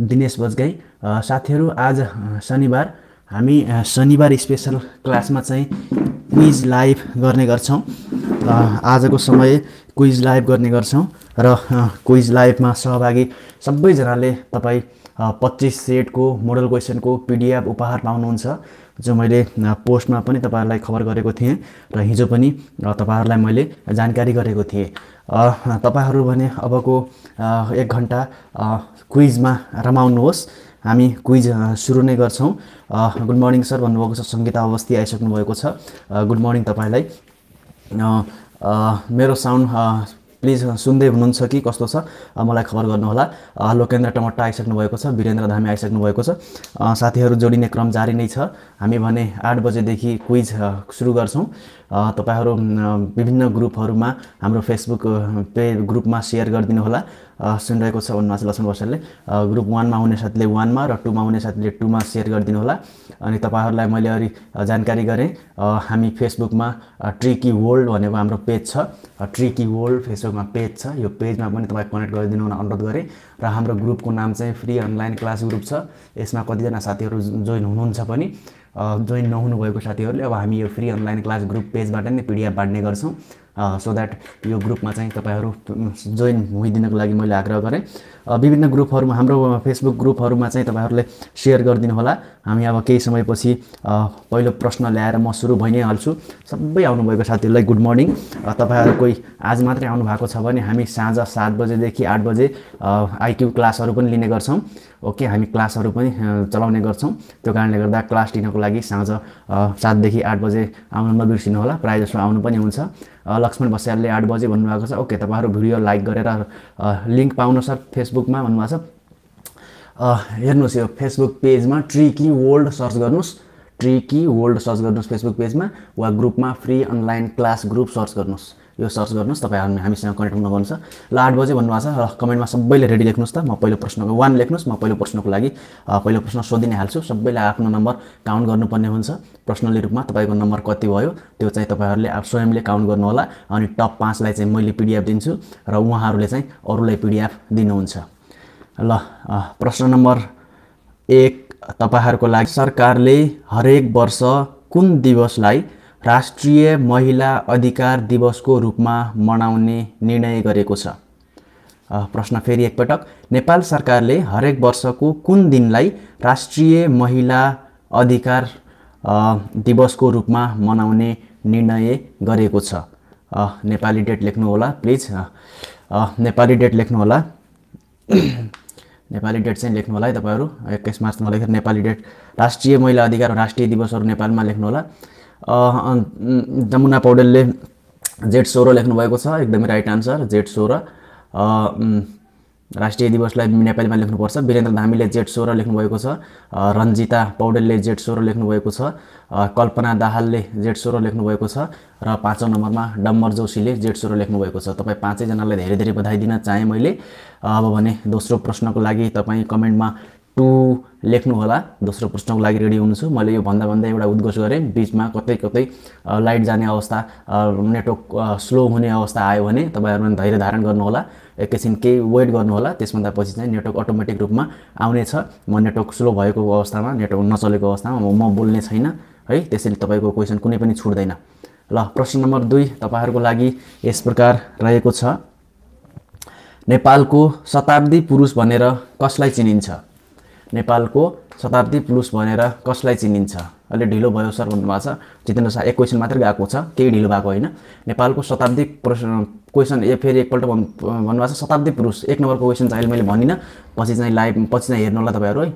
दिनेश बजगाई साथीहरू आज शनिबार हामी शनिबार स्पेसल क्लासमा चाहिँ क्विज लाइभ गर्ने गर्छौँ आजको समय क्विज लाइभ गर्ने गर्छौँ र क्विज लाइभमा सहभागी सबैजनाले तपाईँ पच्चिस सेटको मोडल क्वेसनको पिडिएफ उपहार पाउनुहुन्छ जो मैले पोस्टमा पनि तपाईँहरूलाई खबर गरेको थिएँ र हिजो पनि तपाईँहरूलाई मैले जानकारी गरेको थिएँ तपाईँहरू भने अबको एक घन्टा क्विजमा रमाउनुहोस् हामी क्विज सुरु नै गर्छौँ गुड मर्निङ सर भन्नुभएको छ सङ्गीता अवस्थी आइसक्नु भएको छ गुड मर्निङ तपाईँलाई मेरो साउन्ड प्लिज सुन्दै हुनुहुन्छ कि कस्तो छ मलाई खबर गर्नुहोला लोकेन्द्र टमट्टा आइसक्नु भएको छ वीरेन्द्र धामी आइसक्नु भएको छ साथीहरू जोडिने क्रम जारी नै छ हामी भने आठ बजेदेखि क्विज सुरु गर्छौँ तपाईँहरू विभिन्न ग्रुपहरूमा हाम्रो फेसबुक पे ग्रुपमा सेयर गरिदिनु होला सुनिरहेको छ भन्नुभएको छ लक्ष्मण प्रसादले ग्रुप वानमा हुने साथीले वानमा र टूमा हुने साथीले टूमा सेयर गरिदिनु होला अनि तपाईँहरूलाई मैले अलिक जानकारी गरेँ हामी फेसबुकमा ट्रिकी वर्ल्ड भनेको हाम्रो पेज छ ट्रिकी वर्ल्ड फेसबुकमा पेज छ यो पेजमा पनि तपाईँ कनेक्ट गरिदिनु हुन अनुरोध गरेँ र हाम्रो ग्रुपको नाम चाहिँ फ्री अनलाइन क्लास ग्रुप छ यसमा कतिजना साथीहरू जोइन हुनुहुन्छ पनि जोइन नहुनुभएको साथीहरूले अब हामी यो फ्री अनलाइन क्लास ग्रुप पेजबाट नै पिडिएफ बाँड्ने गर्छौँ सो द्याट यो ग्रुपमा चाहिँ तपाईँहरू जोइन भइदिनको लागि मैले आग्रह गरेँ विभिन्न ग्रुपहरूमा हाम्रो फेसबुक ग्रुपहरूमा चाहिँ तपाईँहरूले सेयर गरिदिनु होला हामी अब केही समयपछि पहिलो प्रश्न ल्याएर म सुरु भइ नै हाल्छु सबै आउनुभएको साथीहरूलाई गुड मर्निङ तपाईँहरू कोही आज मात्रै आउनुभएको छ भने हामी साँझ सात बजेदेखि आठ बजे आइक्यू क्लासहरू पनि लिने गर्छौँ ओके हामी क्लासहरू पनि चलाउने गर्छौँ त्यो कारणले गर्दा क्लास लिनको लागि साँझ सातदेखि आठ बजे आउनु नबिर्सिनु होला प्रायः जसो आउनु पनि हुन्छ लक्ष्मण बस्यालले आठ बजे भन्नुभएको छ ओके तपाईँहरू भिडियो लाइक गरेर लिङ्क पाउनु सर फेसबुकमा भन्नुभएको छ हेर्नुहोस् यो फेसबुक पेजमा ट्रिकी वर्ल्ड सर्च गर्नुहोस् ट्रिकी वर्ल्ड सर्च गर्नुहोस् फेसबुक पेजमा वा ग्रुपमा free online class group search गर्नुहोस् यो सर्च गर्नुहोस् तपाईँ हामीसँग कनेक्ट हुनुहुन्छ ल आठ बजे भन्नुभएको छ र कमेन्टमा सबैले रेडी लेख्नुहोस् त म पहिलो प्रश्नको वान लेख्नुहोस् म पहिलो प्रश्नको लागि पहिलो प्रश्न सोधिने हाल्छु सबैले आफ्नो नम्बर काउन्ट गर्नुपर्ने हुन्छ पर्सनली रूपमा तपाईँको नम्बर कति भयो त्यो चाहिँ तपाईँहरूले स्वयंले काउन्ट गर्नुहोला अनि टप पाँचलाई चाहिँ मैले पिडिएफ दिन्छु र उहाँहरूले चाहिँ अरूलाई पिडिएफ दिनुहुन्छ ल प्रश्न नम्बर एक तपाईँहरूको लागि सरकारले हरेक वर्ष कुन दिवसलाई राष्ट्रिय महिला अधिकार दिवसको रूपमा मनाउने निर्णय गरेको छ प्रश्न फेरि एकपटक नेपाल सरकारले हरेक वर्षको कुन दिनलाई राष्ट्रिय महिला अधिकार दिवसको रूपमा मनाउने निर्णय गरेको छ नेपाली डेट लेख्नुहोला प्लिज नेपाली डेट लेख्नुहोला नेपाली डेट चाहिँ लेख्नु होला है तपाईँहरू एक्काइस मार्चमा लेखेर नेपाली डेट राष्ट्रिय महिला अधिकार राष्ट्रिय दिवसहरू नेपालमा लेख्नु होला जमुना पौडेलले जेठ सोह्र लेख्नुभएको छ एकदमै राइट आन्सर जेठ सोह्र राष्ट्रिय दिवसलाई नेपालीमा लेख्नुपर्छ वीरेन्द्र धामीले जेठ सोह्र लेख्नुभएको छ रन्जिता पौडेलले जेठ सोह्र लेख्नुभएको छ कल्पना दाहालले जेठ सोह्र लेख्नुभएको छ र पाँचौँ नम्बरमा डम्बर जोशीले जेठ सोह्र लेख्नुभएको छ तपाईँ पाँचैजनालाई धेरै धेरै बधाई दिन चाहेँ मैले अब भने दोस्रो प्रश्नको लागि तपाईँ कमेन्टमा टु लेख्नुहोला दोस्रो प्रश्नको लागि रेडी हुनु मैले यो भन्दा भन्दा एउटा उद्घोष गरेँ बिचमा कतै कतै लाइट जाने अवस्था नेटवर्क स्लो हुने अवस्था आयो भने तपाईँहरूले धैर्य धारण गर्नुहोला एकैछिन केही वेट गर्नुहोला त्यसभन्दा पछि चाहिँ नेटवर्क अटोमेटिक रूपमा आउनेछ म नेटवर्क स्लो भएको अवस्थामा नेटवर्क नचलेको अवस्थामा म बोल्ने छैन है त्यसैले तपाईँको क्वेसन कुनै पनि छुट्दैन ल प्रश्न नम्बर दुई तपाईँहरूको लागि यस प्रकार रहेको छ नेपालको शताब्दी पुरुष भनेर कसलाई चिनिन्छ नेपालको शताब्दी पुरुष भनेर कसलाई चिनिन्छ अलि ढिलो भयो सर भन्नुभएको छ जितेन्द्र शाह एक क्वेसन मात्रै गएको छ केही ढिलो भएको होइन नेपालको शताब्दी पुरुष क्वेसन ए फेरि एकपल्ट भन् भन्नुभएको छ शताब्दी पुरुष एक नम्बरको क्वेसन चाहिँ अहिले मैले भनिनँ पछि चाहिँ लाइभ पछि चाहिँ हेर्नु होला तपाईँहरू है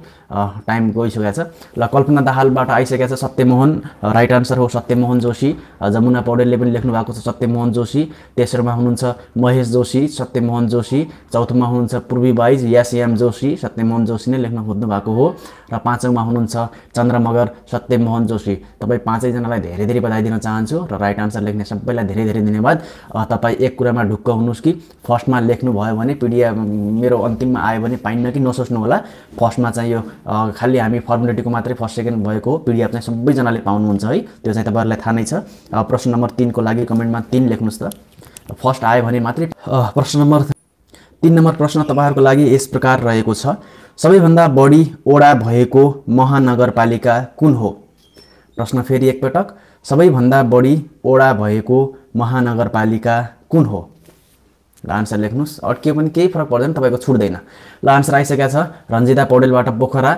टाइम गइसकेको छ ल कल्पना दाहालबाट आइसकेको छ सत्यमोहन राइट आन्सर हो सत्यमोहन जोशी जमुना पौडेलले पनि लेख्नु भएको छ सत्यमोहन जोशी तेस्रोमा हुनुहुन्छ महेश जोशी सत्यमोहन जोशी चौथोमा हुनुहुन्छ पूर्वी बाइज यासियाम जोशी सत्यमोहन जोशी नै लेख्न खोज्नु भएको हो र पाँचौँमा हुनुहुन्छ चन्द्रमगर मगर सत्य मोहन जोशी तपाईँ पाँचैजनालाई धेरै धेरै बधाई दिन चाहन्छु र राइट आन्सर लेख्ने सबैलाई धेरै धेरै धन्यवाद तपाईँ एक कुरामा ढुक्क हुनुहोस् कि फर्स्टमा लेख्नुभयो भने पिडिएफ मेरो अन्तिममा आयो भने पाइन्न कि नसोच्नु होला फर्स्टमा चाहिँ यो खालि हामी फर्मुलिटीको मात्रै फर्स्ट सेकेन्ड भएको हो पिडिएफ चाहिँ सबैजनाले पाउनुहुन्छ है त्यो चाहिँ तपाईँहरूलाई थाहा नै छ प्रश्न नम्बर तिनको लागि कमेन्टमा तिन लेख्नुहोस् त फर्स्ट आयो भने मात्रै प्रश्न नम्बर तिन नम्बर प्रश्न तपाईँहरूको लागि यस प्रकार रहेको छ सबैभन्दा बढी ओडा भएको महानगरपालिका कुन हो प्रश्न फेरि एकपटक सबैभन्दा बढी ओडा भएको महानगरपालिका कुन हो ल आन्सर लेख्नुहोस् अड्कियो पनि केही फरक पर्दैन तपाईँको छुट्दैन ल आन्सर आइसकेको छ रन्जिता पौडेलबाट पोखरा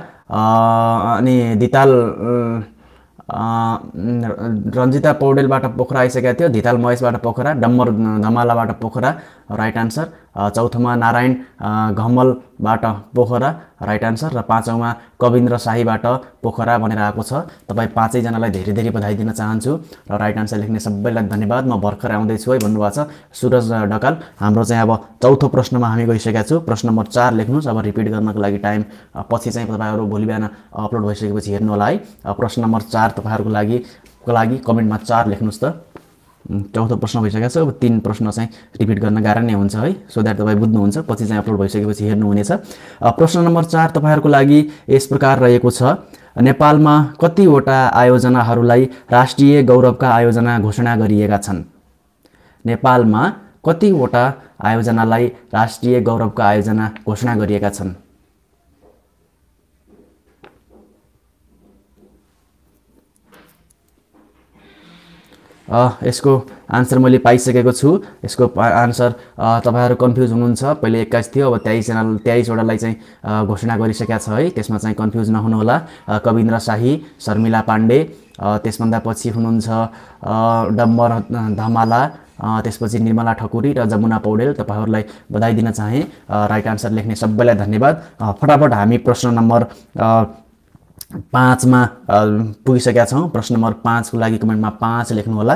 अनि धिताल रन्जिता पौडेलबाट पोखरा आइसकेको थियो धिताल महेशबाट पोखरा डम्बर धमालाबाट पोखरा राइट आन्सर चौथोमा नारायण घमलबाट पोखरा राइट आन्सर र पाँचौँमा कविन्द्र शाहीबाट पोखरा भनेर आएको छ तपाईँ पाँचैजनालाई धेरै धेरै बधाई दिन चाहन्छु र राइट आन्सर लेख्ने सबैलाई धन्यवाद म भर्खर आउँदैछु है भन्नुभएको छ सुरज ढकाल हाम्रो चाहिँ अब चौथो प्रश्नमा हामी गइसकेका छौँ प्रश्न नम्बर चार लेख्नुहोस् अब रिपिट गर्नको लागि टाइम पछि चाहिँ तपाईँहरू भोलि बिहान अपलोड भइसकेपछि हेर्नु होला है प्रश्न नम्बर चार तपाईँहरूको लागि को लागि कमेन्टमा चार लेख्नुहोस् त चौथो प्रश्न भइसकेको छ अब तिन प्रश्न चाहिँ रिपिट गर्न गाह्रो नै हुन्छ है सो द्याट तपाईँ बुझ्नुहुन्छ पछि चाहिँ अपलोड भइसकेपछि हेर्नुहुनेछ प्रश्न नम्बर चार तपाईँहरूको लागि यस प्रकार रहेको छ नेपालमा कतिवटा आयोजनाहरूलाई राष्ट्रिय गौरवका आयोजना घोषणा गरिएका छन् नेपालमा कतिवटा आयोजनालाई राष्ट्रिय गौरवका आयोजना घोषणा गरिएका छन् यसको आन्सर मैले पाइसकेको छु यसको आन्सर तपाईँहरू कन्फ्युज हुनुहुन्छ पहिले एक्काइस थियो अब तेइसजना तेइसवटालाई चाहिँ घोषणा गरिसकेका छ है त्यसमा चाहिँ कन्फ्युज नहुनुहोला कविन्द्र शाही शर्मिला पाण्डे त्यसभन्दा पछि हुनुहुन्छ डम्बर धमाला त्यसपछि निर्मला ठकुरी र जमुना पौडेल तपाईँहरूलाई बधाई दिन चाहेँ राइट आन्सर लेख्ने सबैलाई धन्यवाद फटाफट हामी प्रश्न नम्बर पाँचमा पुगिसकेका छौँ प्रश्न नम्बर पाँचको लागि कमेन्टमा पाँच लेख्नुहोला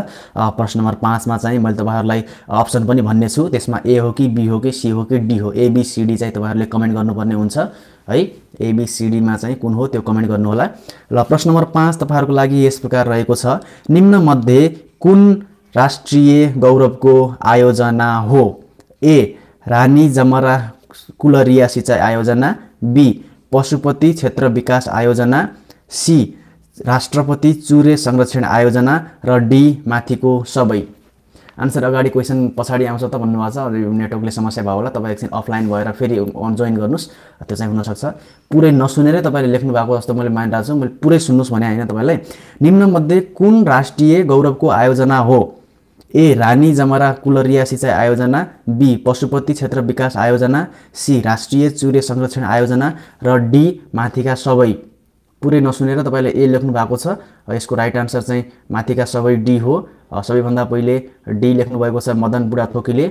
प्रश्न नम्बर पाँचमा चाहिँ मैले तपाईँहरूलाई अप्सन पनि भन्ने छु त्यसमा ए हो कि बी हो कि सी हो कि डी हो एबिसिडी चाहिँ तपाईँहरूले कमेन्ट गर्नुपर्ने हुन्छ है एबिसिडीमा चाहिँ कुन हो त्यो कमेन्ट गर्नुहोला ल प्रश्न नम्बर पाँच तपाईँहरूको लागि यस प्रकार रहेको छ निम्नमध्ये कुन राष्ट्रिय गौरवको आयोजना हो ए रानी जमरा कुलरिया सिँचाइ आयोजना बी पशुपति क्षेत्र विकास आयोजना सी राष्ट्रपति चुरे संरक्षण आयोजना र डी माथिको सबै आन्सर अगाडि क्वेसन पछाडि आउँछ त भन्नुभएको छ नेटवर्कले समस्या भयो होला तपाईँ एकछिन अफलाइन भएर फेरि अन जोइन गर्नुहोस् त्यो चाहिँ हुनसक्छ पुरै नसुनेरै तपाईँले लेख्नु भएको जस्तो मैले मानिरहेको छु मैले पुरै सुन्नुहोस् भने होइन तपाईँलाई निम्नमध्ये कुन राष्ट्रिय गौरवको आयोजना हो ए रानी जमरा कुलरिया सिँचाइ आयोजना बी पशुपति क्षेत्र विकास आयोजना सी राष्ट्रिय चुरे संरक्षण आयोजना र डी माथिका सबै पुरै नसुनेर तपाईँले ए लेख्नु भएको छ यसको राइट आन्सर चाहिँ माथिका सबै डी हो सबैभन्दा पहिले डी लेख्नुभएको छ मदन बुढा बुढाथोकीले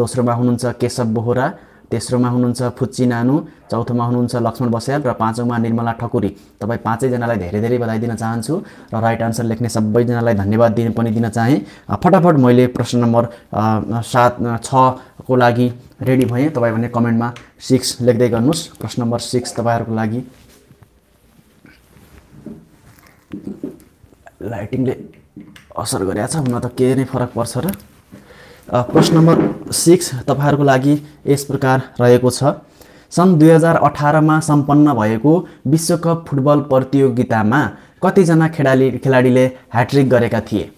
दोस्रोमा हुनुहुन्छ केशव बोहरा तेस्रोमा हुनुहुन्छ फुच्ची नानु चौथोमा हुनुहुन्छ लक्ष्मण बस्याल र पाँचौँमा निर्मला ठकुरी तपाईँ पाँचैजनालाई धेरै धेरै बधाई दिन चाहन्छु र राइट आन्सर लेख्ने सबैजनालाई धन्यवाद दिन पनि दिन चाहेँ फटाफट मैले प्रश्न नम्बर सात छको लागि रेडी भएँ तपाईँ भने कमेन्टमा सिक्स लेख्दै गर्नुहोस् प्रश्न नम्बर सिक्स तपाईँहरूको लागि लाइटिङले असर गरेको छ हुन त के नै फरक पर्छ र प्रश्न नम्बर सिक्स तपाईँहरूको लागि यस प्रकार रहेको छ सन् दुई हजार अठारमा सम्पन्न भएको विश्वकप फुटबल प्रतियोगितामा कतिजना खेलाडी खेलाडीले ह्याट्रिक गरेका थिए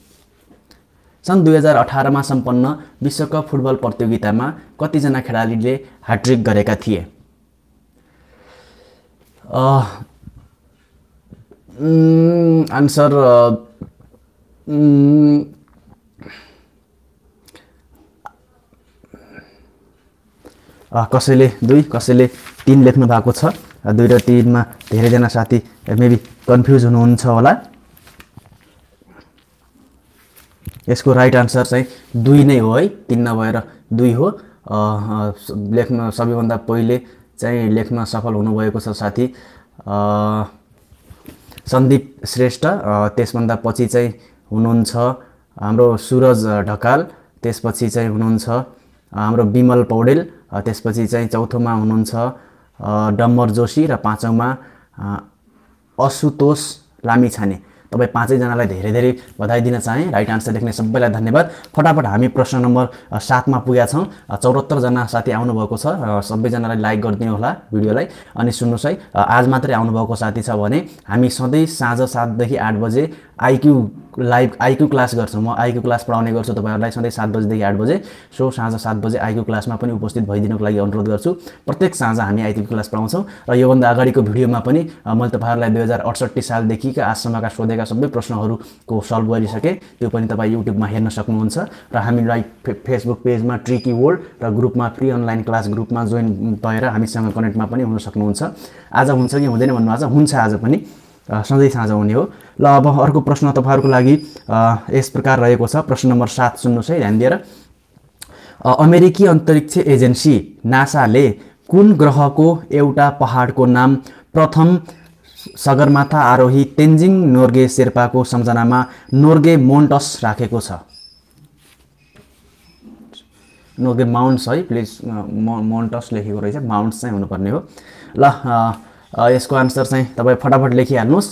सन् दुई हजार अठारमा सम्पन्न विश्वकप फुटबल प्रतियोगितामा कतिजना खेलाडीले ह्याट्रिक गरेका थिए आन्सर कसैले दुई कसैले तिन लेख्नु भएको छ दुई र तिनमा धेरैजना साथी मेबी कन्फ्युज हुनुहुन्छ होला यसको राइट आन्सर चाहिँ दुई नै हो है तिन नभएर दुई हो लेख्न सबैभन्दा पहिले चाहिँ लेख्न सफल हुनुभएको छ साथी सन्दीप श्रेष्ठ त्यसभन्दा पछि चाहिँ हुनुहुन्छ हाम्रो सुरज ढकाल त्यसपछि चाहिँ हुनुहुन्छ हाम्रो विमल पौडेल त्यसपछि चाहिँ चौथोमा हुनुहुन्छ डम्बर जोशी र पाँचौँमा असुतोष लामिछाने तपाईँ पाँचैजनालाई धेरै धेरै बधाई दिन चाहेँ राइट आन्सर लेख्ने सबैलाई धन्यवाद फटाफट हामी प्रश्न नम्बर सातमा पुगेका छौँ चौरात्तरजना साथी आउनुभएको छ सबैजनालाई लाइक गरिदिनु होला भिडियोलाई अनि सुन्नुहोस् है आज मात्रै आउनुभएको साथी छ भने हामी सधैँ साँझ सातदेखि आठ बजे आइक्यू लाइभ आइक्यू क्लास गर्छु म आइक्यू क्लास पढाउने गर्छु तपाईँहरूलाई सधैँ सात बजीदेखि आठ बजे सो साँझ सात बजे आइक्यू क्लासमा पनि उपस्थित भइदिनुको लागि अनुरोध गर्छु प्रत्येक साँझ हामी आइक्यू क्लास पढाउँछौँ र योभन्दा अगाडिको भिडियोमा पनि मैले तपाईँहरूलाई दुई हजार अठसट्ठी सालदेखिका आजसम्मका सोधेका सबै प्रश्नहरूको सल्भ गरिसकेँ त्यो पनि तपाईँ युट्युबमा हेर्न सक्नुहुन्छ र हामीलाई फेसबुक पेजमा ट्रिकी वर्ल्ड र ग्रुपमा फ्री अनलाइन क्लास ग्रुपमा जोइन भएर हामीसँग कनेक्टमा पनि हुन सक्नुहुन्छ आज हुन्छ कि हुँदैन भन्नुभएको छ हुन्छ आज पनि सधैँ साँझ हुने हो ल अब अर्को प्रश्न तपाईँहरूको लागि यस प्रकार रहेको छ प्रश्न नम्बर सात सुन्नुहोस् है ध्यान दिएर अमेरिकी अन्तरिक्ष एजेन्सी नासाले कुन ग्रहको एउटा पहाडको नाम प्रथम सगरमाथा आरोही तेन्जिङ नोर्गे शेर्पाको सम्झनामा नोर्गे मोन्टस राखेको छ नोर्गे माउन्ट्स है प्लिज मोन्टस लेखेको रहेछ माउन्ट्स चाहिँ हुनुपर्ने हो ल यसको आन्सर चाहिँ तपाईँ फटाफट लेखिहाल्नुहोस्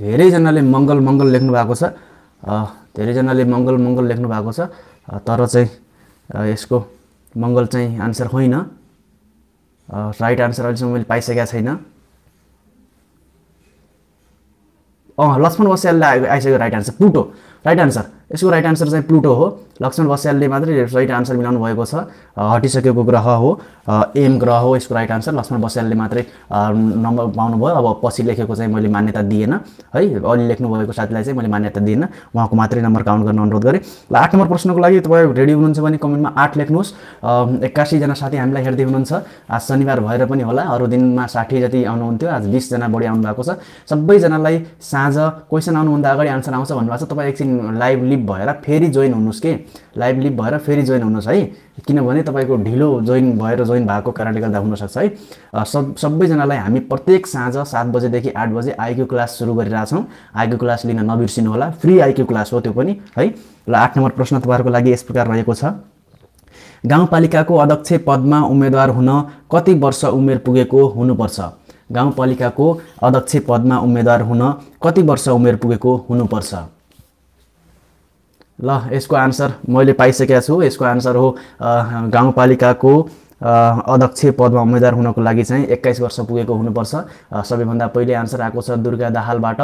धेरैजनाले मङ्गल मङ्गल लेख्नु भएको छ धेरैजनाले मङ्गल मङ्गल लेख्नु भएको छ तर चाहिँ यसको मङ्गल चाहिँ आन्सर होइन राइट आन्सर अहिलेसम्म मैले पाइसकेको छैन अँ लक्ष्मण बस्यालले आइसक्यो right answer Pluto right answer यसको राइट आन्सर चाहिँ प्लुटो हो लक्ष्मण बस्यालले मात्रै राइट आन्सर मिलाउनु भएको छ हटिसकेको ग्रह हो एम ग्रह हो यसको राइट आन्सर लक्ष्मण बस्यालले मात्रै नम्बर पाउनुभयो अब पछि लेखेको चाहिँ मैले मान्यता दिएन है अलि लेख्नुभएको साथीलाई चाहिँ मैले मान्यता दिएन उहाँको मात्रै नम्बर काउन्ट गर्न अनुरोध गरेँ ल आठ नम्बर प्रश्नको लागि तपाईँ रेडी हुनुहुन्छ भने कमेन्टमा आठ लेख्नुहोस् एक्कासीजना साथी हामीलाई हेर्दै हुनुहुन्छ आज शनिबार भएर पनि होला अरू दिनमा साठी जति आउनुहुन्थ्यो आज बिसजना बढी आउनुभएको छ सबैजनालाई साँझ क्वेसन आउनुभन्दा अगाडि आन्सर आउँछ भन्नुभएको छ तपाईँ एकछिन लाइभ लाइभ भएर फेरि जोइन हुनुहोस् के लाइभ लिभ भएर फेरि जोइन हुनुहोस् है किनभने तपाईँको ढिलो जोइन भएर जोइन भएको कारणले गर्दा हुनसक्छ है सब सबैजनालाई हामी प्रत्येक साँझ सात बजेदेखि आठ बजे आइक्यू क्लास सुरु गरिरहेछौँ आइक्यू क्लास लिन नबिर्सिनु होला फ्री आइक्यू क्लास हो त्यो पनि है ल आठ नम्बर प्रश्न तपाईँहरूको लागि यस प्रकार रहेको छ गाउँपालिकाको अध्यक्ष पदमा उम्मेदवार हुन कति वर्ष उमेर पुगेको हुनुपर्छ गाउँपालिकाको अध्यक्ष पदमा उम्मेद्वार हुन कति वर्ष उमेर पुगेको हुनुपर्छ ल यसको आन्सर मैले पाइसकेको छु यसको आन्सर हो गाउँपालिकाको अध्यक्ष पदमा उम्मेद्वार हुनको लागि चाहिँ एक्काइस वर्ष पुगेको हुनुपर्छ सबैभन्दा पहिले आन्सर आएको छ दुर्गा दाहालबाट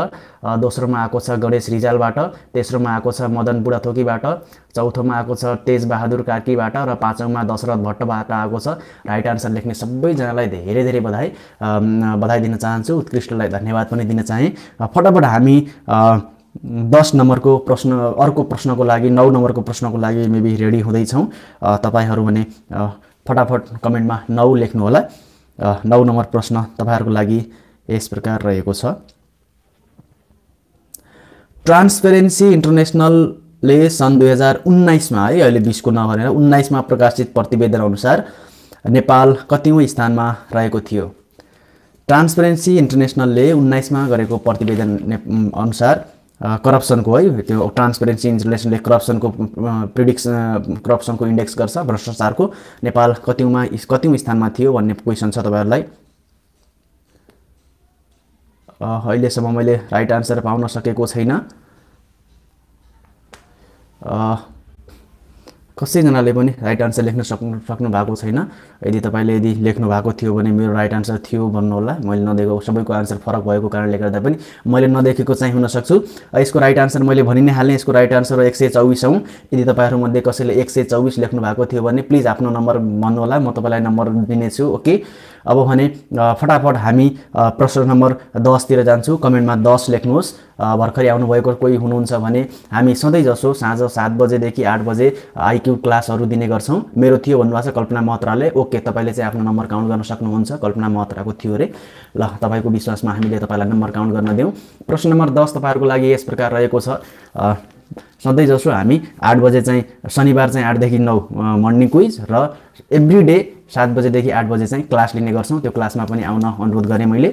दोस्रोमा आएको छ गणेश रिजालबाट तेस्रोमा आएको छ मदन बुढाथोकीबाट चौथोमा आएको छ तेज बहादुर कार्कीबाट र पाँचौँमा दशरथ भट्टबाट आएको छ राइट आन्सर लेख्ने सबैजनालाई धेरै धेरै बधाई बधाई दिन चाहन्छु उत्कृष्टलाई धन्यवाद पनि दिन चाहेँ फटाफट हामी दस नम्बरको प्रश्न अर्को प्रश्नको लागि नौ नम्बरको प्रश्नको लागि मेबी रेडी हुँदैछौँ तपाईँहरू भने फटाफट कमेन्टमा नौ लेख्नुहोला नौ नम्बर प्रश्न तपाईँहरूको लागि यस प्रकार रहेको छ ट्रान्सपेरेन्सी इन्टरनेसनलले सन् दुई हजार उन्नाइसमा है अहिले बिसको नभनेर उन्नाइसमा प्रकाशित प्रतिवेदन अनुसार नेपाल कतिौँ स्थानमा रहेको थियो ट्रान्सपेरेन्सी इन्टरनेसनलले उन्नाइसमा गरेको प्रतिवेदन अनुसार करप्सनको है त्यो ट्रान्सपेरेन्सी इन्टरनेसनलले करप्सनको प्रिडिक्स करप्सनको इन्डेक्स गर्छ भ्रष्टाचारको नेपाल कतिमा कतिौँ स्थानमा थियो भन्ने क्वेसन छ तपाईँहरूलाई अहिलेसम्म मैले राइट आन्सर पाउन सकेको छैन कसैजनाले पनि राइट आन्सर लेख्न सक्नु सक्नु भएको छैन यदि तपाईँले यदि लेख्नु भएको थियो भने मेरो राइट आन्सर थियो भन्नुहोला मैले नदेखेको सबैको आन्सर फरक भएको कारणले गर्दा पनि मैले नदेखेको चाहिँ हुनसक्छु यसको राइट आन्सर मैले भनि नै हालेँ यसको राइट आन्सर एक सय चौबिस हौँ यदि तपाईँहरूमध्ये कसैले एक सय चौबिस लेख्नु भएको थियो भने प्लिज आफ्नो नम्बर भन्नुहोला म तपाईँलाई नम्बर दिनेछु ओके अब भने फटाफट हामी प्रश्न नम्बर दसतिर जान्छौँ कमेन्टमा दस लेख्नुहोस् भर्खरै आउनुभएको कोही हुनुहुन्छ भने हामी सधैँ जसो साँझ सात बजेदेखि आठ बजे आइक्यू क्लासहरू दिने गर्छौँ मेरो थियो भन्नुभएको छ कल्पना महत्राले ओके तपाईँले चाहिँ आफ्नो नम्बर काउन्ट गर्न सक्नुहुन्छ कल्पना महत्राको थियो अरे ल तपाईँको विश्वासमा हामीले तपाईँलाई नम्बर काउन्ट गर्न दिउँ प्रश्न नम्बर दस तपाईँहरूको लागि यस प्रकार रहेको छ सधैँ जसो हामी आठ बजे चाहिँ शनिबार चाहिँ आठदेखि नौ मर्निङ क्विज र एभ्री डे सात बजेदेखि आठ बजे चाहिँ क्लास लिने गर्छौँ त्यो क्लासमा पनि आउन अनुरोध गरेँ मैले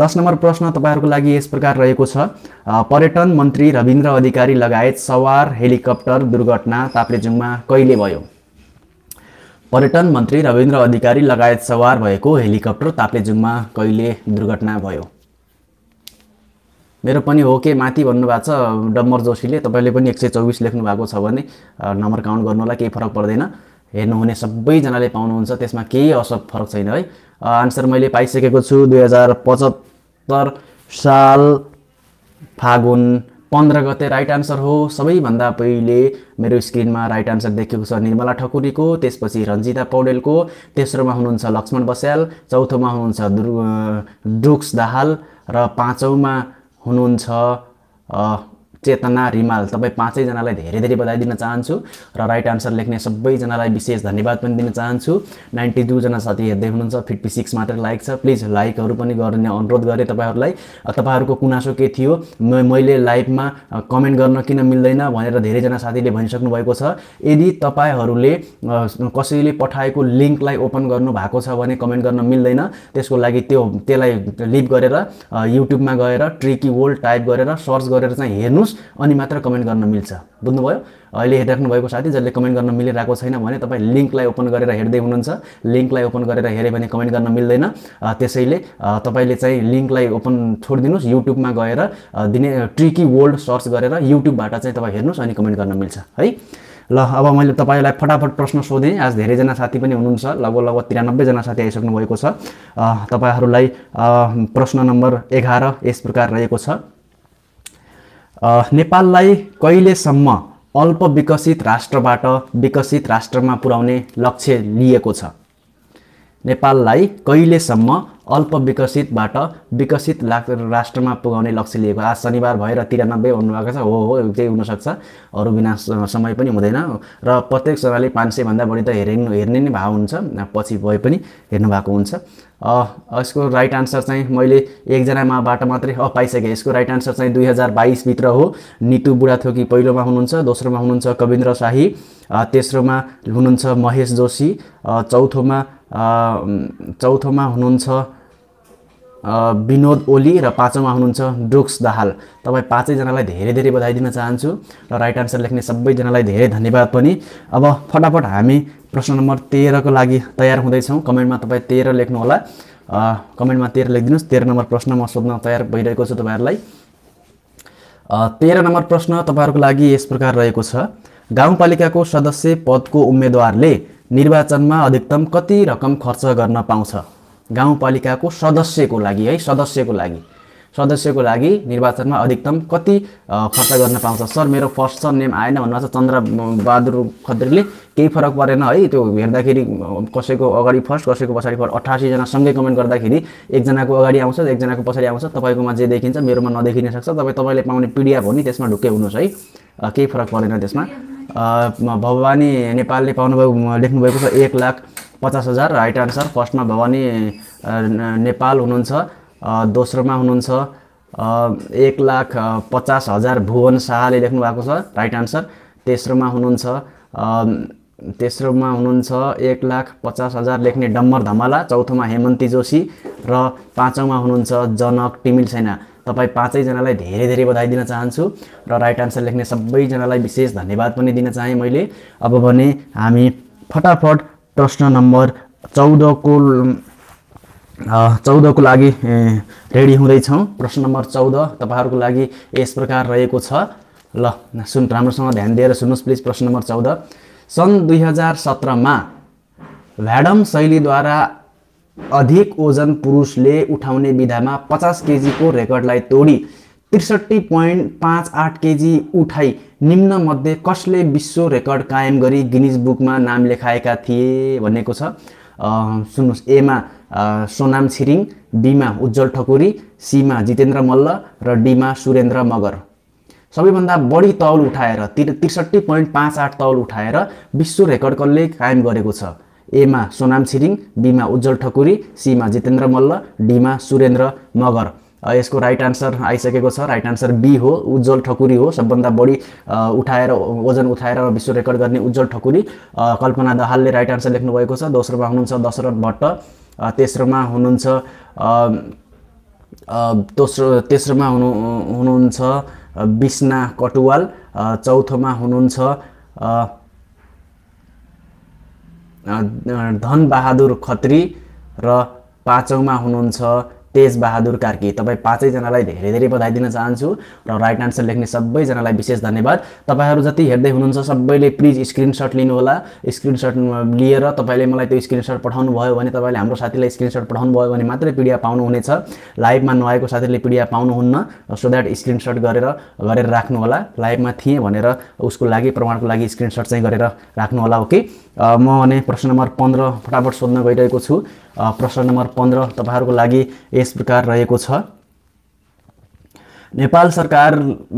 दस नम्बर प्रश्न तपाईँहरूको लागि यस प्रकार रहेको छ पर्यटन मन्त्री रविन्द्र अधिकारी लगायत सवार हेलिकप्टर दुर्घटना ताप्लेजुङमा कहिले भयो पर्यटन मन्त्री रविन्द्र अधिकारी लगायत सवार भएको हेलिकप्टर ताप्लेजुङमा कहिले दुर्घटना भयो मेरो पनि हो के माथि भन्नुभएको छ डम्बर जोशीले तपाईँले पनि एक सय चौबिस लेख्नु भएको छ भने नम्बर काउन्ट गर्नुलाई केही फरक पर्दैन हेर्नुहुने सबैजनाले पाउनुहुन्छ त्यसमा केही असर फरक छैन है आन्सर मैले पाइसकेको छु दुई हजार पचहत्तर साल फागुन पन्ध्र गते राइट आन्सर हो सबैभन्दा पहिले मेरो स्क्रिनमा राइट आन्सर देखेको छ निर्मला ठकुरीको त्यसपछि रन्जिता पौडेलको तेस्रोमा हुनुहुन्छ लक्ष्मण बस्याल चौथोमा हुनुहुन्छ डुक्स दाहाल र पाँचौँमा हुनुहुन्छ चेतना रिमाल तपाईँ पाँचैजनालाई धेरै धेरै बधाई दिन चाहन्छु र राइट आन्सर लेख्ने सबैजनालाई विशेष धन्यवाद पनि दिन चाहन्छु नाइन्टी टूजना साथी हेर्दै हुनुहुन्छ फिफ्टी सिक्स मात्र लाइक छ प्लिज लाइकहरू पनि गर्ने अनुरोध गरेँ तपाईँहरूलाई तपाईँहरूको गुनासो के थियो मैले लाइभमा कमेन्ट गर्न किन मिल्दैन भनेर धेरैजना साथीले भनिसक्नु भएको छ यदि तपाईँहरूले कसैले पठाएको लिङ्कलाई ओपन गर्नुभएको छ भने कमेन्ट गर्न मिल्दैन त्यसको लागि त्यो त्यसलाई लिभ गरेर युट्युबमा गएर ट्रिकी वर्ल्ड टाइप गरेर सर्च गरेर चाहिँ हेर्नुहोस् अनि मात्र कमेन्ट गर्न मिल्छ बुझ्नुभयो अहिले हेरिराख्नु भएको साथी जसले कमेन्ट गर्न मिलिरहेको छैन भने तपाईँ लिङ्कलाई ओपन गरेर हेर्दै हुनुहुन्छ लिङ्कलाई ओपन गरेर हेऱ्यो भने कमेन्ट गर्न मिल्दैन त्यसैले तपाईँले चाहिँ लिङ्कलाई ओपन छोडिदिनुहोस् युट्युबमा गएर दिने ट्रिकी वर्ल्ड सर्च गरेर युट्युबबाट चाहिँ तपाईँ हेर्नुहोस् अनि कमेन्ट गर्न मिल्छ है ल अब मैले तपाईँलाई फटाफट प्रश्न सोधेँ आज धेरैजना साथी पनि हुनुहुन्छ लगभग लगभग तिरानब्बेजना साथी आइसक्नु भएको छ तपाईँहरूलाई प्रश्न नम्बर एघार यस प्रकार रहेको छ नेपाललाई कहिलेसम्म अल्प विकसित राष्ट्रबाट विकसित राष्ट्रमा पुर्याउने लक्ष्य लिएको छ नेपाललाई कहिलेसम्म अल्प विकसितबाट विकसित ला राष्ट्रमा पुगाउने लक्ष्य लिएको आज शनिबार भएर तिरानब्बे भन्नुभएको छ हो हो त्यही हुनसक्छ अरू बिना समय पनि हुँदैन र प्रत्येक पाँच सयभन्दा बढी त हेरे हेर्ने नै भाव हुन्छ पछि भए पनि हेर्नु भएको हुन्छ यसको राइट आन्सर चाहिँ मैले एकजनामाबाट मात्रै अ पाइसकेँ यसको राइट आन्सर चाहिँ दुई हजार बाइसभित्र हो नितु बुढाथोकी पहिलोमा हुनुहुन्छ दोस्रोमा हुनुहुन्छ कविन्द्र शाही तेस्रोमा हुनुहुन्छ महेश जोशी चौथोमा चौथोमा हुनुहुन्छ विनोद ओली र पाँचौँमा हुनुहुन्छ ड्रुक्स दाहाल तपाईँ पाँचैजनालाई धेरै धेरै बधाई दिन चाहन्छु र राइट आन्सर लेख्ने सबैजनालाई धेरै धन्यवाद पनि अब फटाफट हामी प्रश्न नम्बर तेह्रको लागि तयार हुँदैछौँ कमेन्टमा तपाईँ तेह्र लेख्नु होला कमेन्टमा तेह्र लेखिदिनुहोस् तेह्र नम्बर प्रश्न म सोध्न तयार भइरहेको छु तपाईँहरूलाई तेह्र नम्बर प्रश्न तपाईँहरूको लागि यस प्रकार रहेको छ गाउँपालिकाको सदस्य पदको उम्मेदवारले निर्वाचनमा अधिकतम कति रकम खर्च गर्न पाउँछ गाउँपालिकाको सदस्यको लागि है सदस्यको लागि सदस्यको लागि निर्वाचनमा अधिकतम कति खर्च गर्न पाउँछ सर मेरो फर्स्ट सर नेम आएन भन्नुभएको छ चन्द्रबहादुर खत्रीले केही फरक परेन है त्यो हेर्दाखेरि कसैको अगाडि फर्स्ट कसैको पछाडि फर्स्ट सँगै कमेन्ट गर्दाखेरि एकजनाको अगाडि आउँछ एकजनाको पछाडि आउँछ तपाईँकोमा जे देखिन्छ मेरोमा नदेखिन सक्छ तपाईँ तपाईँले पाउने पिडिएफ हो नि त्यसमा ढुक्कै हुनुहोस् है केही फरक परेन त्यसमा भवानी नेपालले पाउनुभयो लेख्नुभएको छ एक लाख पचास हजार राइट आन्सर फर्स्टमा भवानी नेपाल हुनुहुन्छ दोस्रोमा हुनुहुन्छ एक लाख पचास हजार भुवन शाहले लेख्नु भएको छ राइट आन्सर तेस्रोमा हुनुहुन्छ तेस्रोमा हुनुहुन्छ एक लाख पचास हजार लेख्ने डम्बर धमाला चौथोमा हेमन्ती जोशी र पाँचौँमा हुनुहुन्छ जनक टिमिल सेना तपाईँ पाँचैजनालाई धेरै धेरै बधाई दिन चाहन्छु र राइट आन्सर लेख्ने सबैजनालाई विशेष धन्यवाद पनि दिन चाहेँ मैले अब भने हामी फटाफट प्रश्न नम्बर चौधको चौधको लागि रेडी हुँदैछौँ प्रश्न नम्बर चौध तपाईँहरूको लागि यस प्रकार रहेको छ ल सुन राम्रोसँग ध्यान दिएर सुन्नुहोस् प्लिज प्रश्न नम्बर चौध सन् दुई हजार सत्रमा भ्याडम शैलीद्वारा अधिक ओजन पुरुषले उठाउने विधामा पचास केजीको रेकर्डलाई तोडी त्रिसठी पोइन्ट पाँच आठ केजी उठाई निम्नमध्ये कसले विश्व रेकर्ड कायम गरी गिनिज बुकमा नाम लेखाएका थिए भनेको छ सुन्नुहोस् एमा सोनाम छिरिङ बीमा उज्जवल ठकुरी सीमा जितेन्द्र मल्ल र डीमा सुरेन्द्र मगर सबैभन्दा बढी तौल उठाएर तिर त्रिसठी पोइन्ट पाँच आठ तौल उठाएर विश्व रेकर्ड कसले कायम गरेको छ एमा सोनाम छिरिङ बीमा उज्जवल ठकुरी सीमा जितेन्द्र मल्ल डीमा सुरेन्द्र मगर यसको राइट आन्सर आइसकेको छ राइट आन्सर बी हो उज्जवल ठकुरी हो सबभन्दा बढी उठाएर ओजन उठाएर विश्व रेकर्ड गर्ने उज्जवल ठकुरी कल्पना दहालले राइट आन्सर लेख्नुभएको छ दोस्रोमा हुनुहुन्छ दशरथ भट्ट तेस्रोमा हुनुहुन्छ दोस्रो तेस्रोमा हुनु हुनुहुन्छ बिस्ना कटुवाल चौथोमा हुनुहुन्छ धनबहादुर खत्री र पाँचौँमा हुनुहुन्छ तेजबहादुर कार्की तपाईँ पाँचैजनालाई धेरै धेरै बधाई दिन चाहन्छु र राइट आन्सर लेख्ने सबैजनालाई विशेष धन्यवाद तपाईँहरू जति हेर्दै हुनुहुन्छ सबैले प्लिज स्क्रिनसट लिनुहोला स्क्रिनसट लिएर तपाईँले मलाई त्यो स्क्रिनसट पठाउनु भयो भने तपाईँले हाम्रो साथीलाई स्क्रिनसट पठाउनु भयो भने मात्रै पिडिया पाउनुहुनेछ लाइभमा नआएको साथीले पिडिया पाउनुहुन्न सो द्याट स्क्रिनसट गरेर गरेर राख्नुहोला लाइभमा थिएँ भनेर उसको लागि प्रमाणको लागि स्क्रिनसट चाहिँ गरेर राख्नुहोला ओके म भने प्रश्न नम्बर पन्ध्र फटाफट सोध्न गइरहेको छु प्रश्न नम्बर पन्ध्र तपाईँहरूको लागि यस प्रकार रहेको छ नेपाल सरकार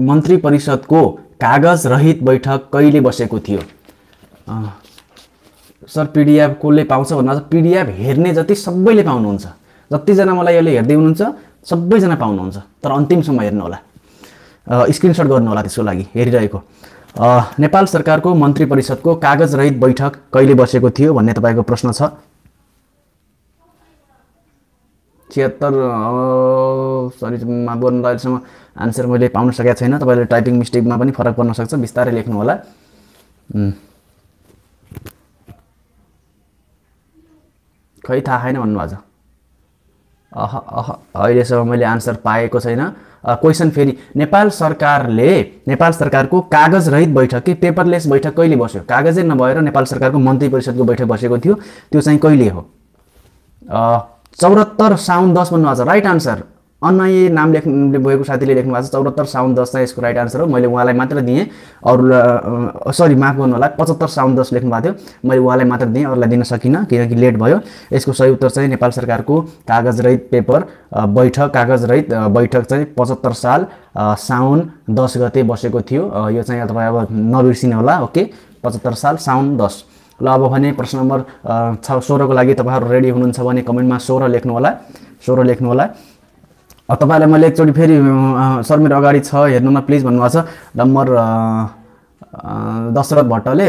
मन्त्री परिषदको कागज रहित बैठक कहिले बसेको थियो सर पिडिएफ कसले पाउँछ भन्दा पिडिएफ हेर्ने जति सबैले पाउनुहुन्छ जतिजना मलाई यसले हेर्दै हुनुहुन्छ सबैजना पाउनुहुन्छ तर अन्तिमसम्म हेर्नु होला स्क्रिनसट गर्नु होला त्यसको लागि हेरिरहेको नेपाल सरकारको मन्त्री परिषदको रहित बैठक कहिले बसेको थियो भन्ने तपाईँको प्रश्न छ छिहत्तर सरीमा बोल्नु अहिलेसम्म आन्सर मैले पाउन सकेको छैन तपाईँले टाइपिङ मिस्टेकमा पनि फरक पर्न सक्छ बिस्तारै लेख्नु होला खै थाहा छैन भन्नुभएको छ अहिलेसम्म मैले आन्सर पाएको छैन क्वेसन फेरि नेपाल सरकारले नेपाल सरकारको कागज रहित बैठक कि पेपरलेस बैठक कहिले बस्यो कागजै नभएर नेपाल सरकारको मन्त्री परिषदको बैठक बसेको थियो त्यो चाहिँ कहिले हो चौरात्तर साउन दस भन्नुभएको छ राइट आन्सर अन्नाय नाम लेख्नु भएको साथीले लेख्नु भएको छ चौरात्तर साउन दस चाहिँ यसको राइट आन्सर हो मैले उहाँलाई मात्र दिएँ अरूलाई सरी माफ गर्नु होला पचहत्तर साउन दस लेख्नु भएको थियो मैले उहाँलाई मात्र दिएँ अरूलाई दिन सकिनँ किनकि लेट भयो यसको सही उत्तर चाहिँ नेपाल सरकारको कागजरहित पेपर बैठक कागजरहित बैठक चाहिँ पचहत्तर साल साउन दस गते बसेको थियो यो चाहिँ तपाईँ अब नबिर्सिनु होला ओके पचहत्तर साल साउन दस ल अब भने प्रश्न नम्बर छ सोह्रको लागि तपाईँहरू रेडी हुनुहुन्छ भने कमेन्टमा सोह्र लेख्नु होला सोह्र लेख्नु होला तपाईँलाई मैले एकचोटि फेरि सर मेरो अगाडि छ हेर्नुमा प्लिज भन्नुभएको छ नम्बर दशरथ भट्टले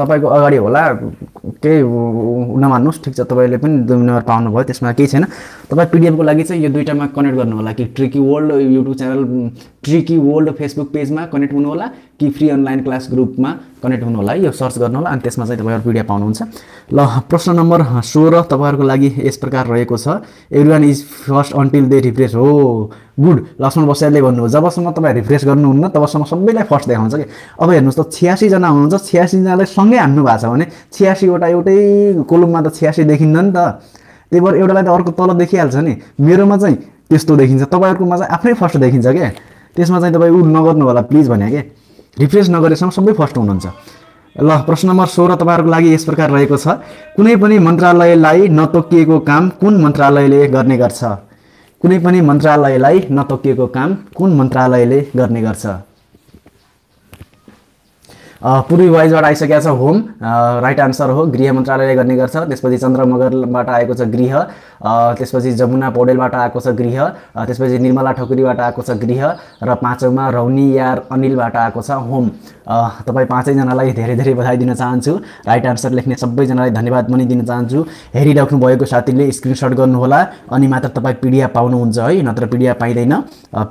तपाईँको अगाडि होला केही नमान्नुहोस् ठिक छ तपाईँले पनि दुई नम्बर पाउनुभयो त्यसमा केही छैन तपाईँ पिडिएफको लागि चाहिँ यो दुइटामा कनेक्ट गर्नु होला कि tricky world YouTube channel tricky world Facebook पेजमा कनेक्ट हुनु होला कि फ्री अनलाइन क्लास ग्रुपमा कनेक्ट हुनु हुनुहोला यो सर्च गर्नु होला अनि त्यसमा चाहिँ तपाईँहरू पिडिया पाउनुहुन्छ ल प्रश्न नम्बर सोह्र तपाईँहरूको लागि यस प्रकार रहेको छ everyone is first until they refresh हो गुड लक्ष्मण बस्यालले भन्नुभयो जबसम्म तपाईँ रिफ्रेस गर्नुहुन्न तबसम्म सबैलाई फर्स्ट देखाउँछ कि अब हेर्नुहोस् त छ्यासीजना हुनुहुन्छ छ्यासीजनालाई सँगै हान्नु भएको छ भने छ्यासीवटा एउटै कोलममा त छ्यासी देखिन्न नि त त्यही भएर एउटालाई त अर्को तल देखिहाल्छ नि मेरोमा चाहिँ त्यस्तो देखिन्छ तपाईँहरूकोमा चाहिँ आफ्नै फर्स्ट देखिन्छ क्या त्यसमा चाहिँ तपाईँ ऊ नगर्नु होला प्लिज भने के रिफ्रेस नगरेसम्म सबै फर्स्ट हुनुहुन्छ ल प्रश्न नम्बर सोह्र तपाईँहरूको लागि यस प्रकार रहेको छ कुनै पनि मन्त्रालयलाई नतोकिएको काम कुन मन्त्रालयले गर्ने गर्छ कुनै पनि मन्त्रालयलाई नतोकिएको काम कुन मन्त्रालयले गर्ने गर्छ पूर्वी वाइजबाट आइसकेका छ होम राइट आन्सर हो गृह मन्त्रालयले गर्ने गर्छ त्यसपछि चन्द्र मगरबाट आएको छ गृह त्यसपछि जमुना पौडेलबाट आएको छ गृह त्यसपछि निर्मला ठकुरीबाट आएको छ गृह र पाँचौँमा रौनी यार अनिलबाट आएको छ होम तपाईँ पाँचैजनालाई धेरै धेरै बधाई दिन चाहन्छु राइट आन्सर लेख्ने सबैजनालाई धन्यवाद पनि दिन चाहन्छु हेरिराख्नु भएको साथीले स्क्रिनसट गर्नुहोला अनि मात्र तपाईँ पिडिएफ पाउनुहुन्छ है नत्र पिडिएफ पाइँदैन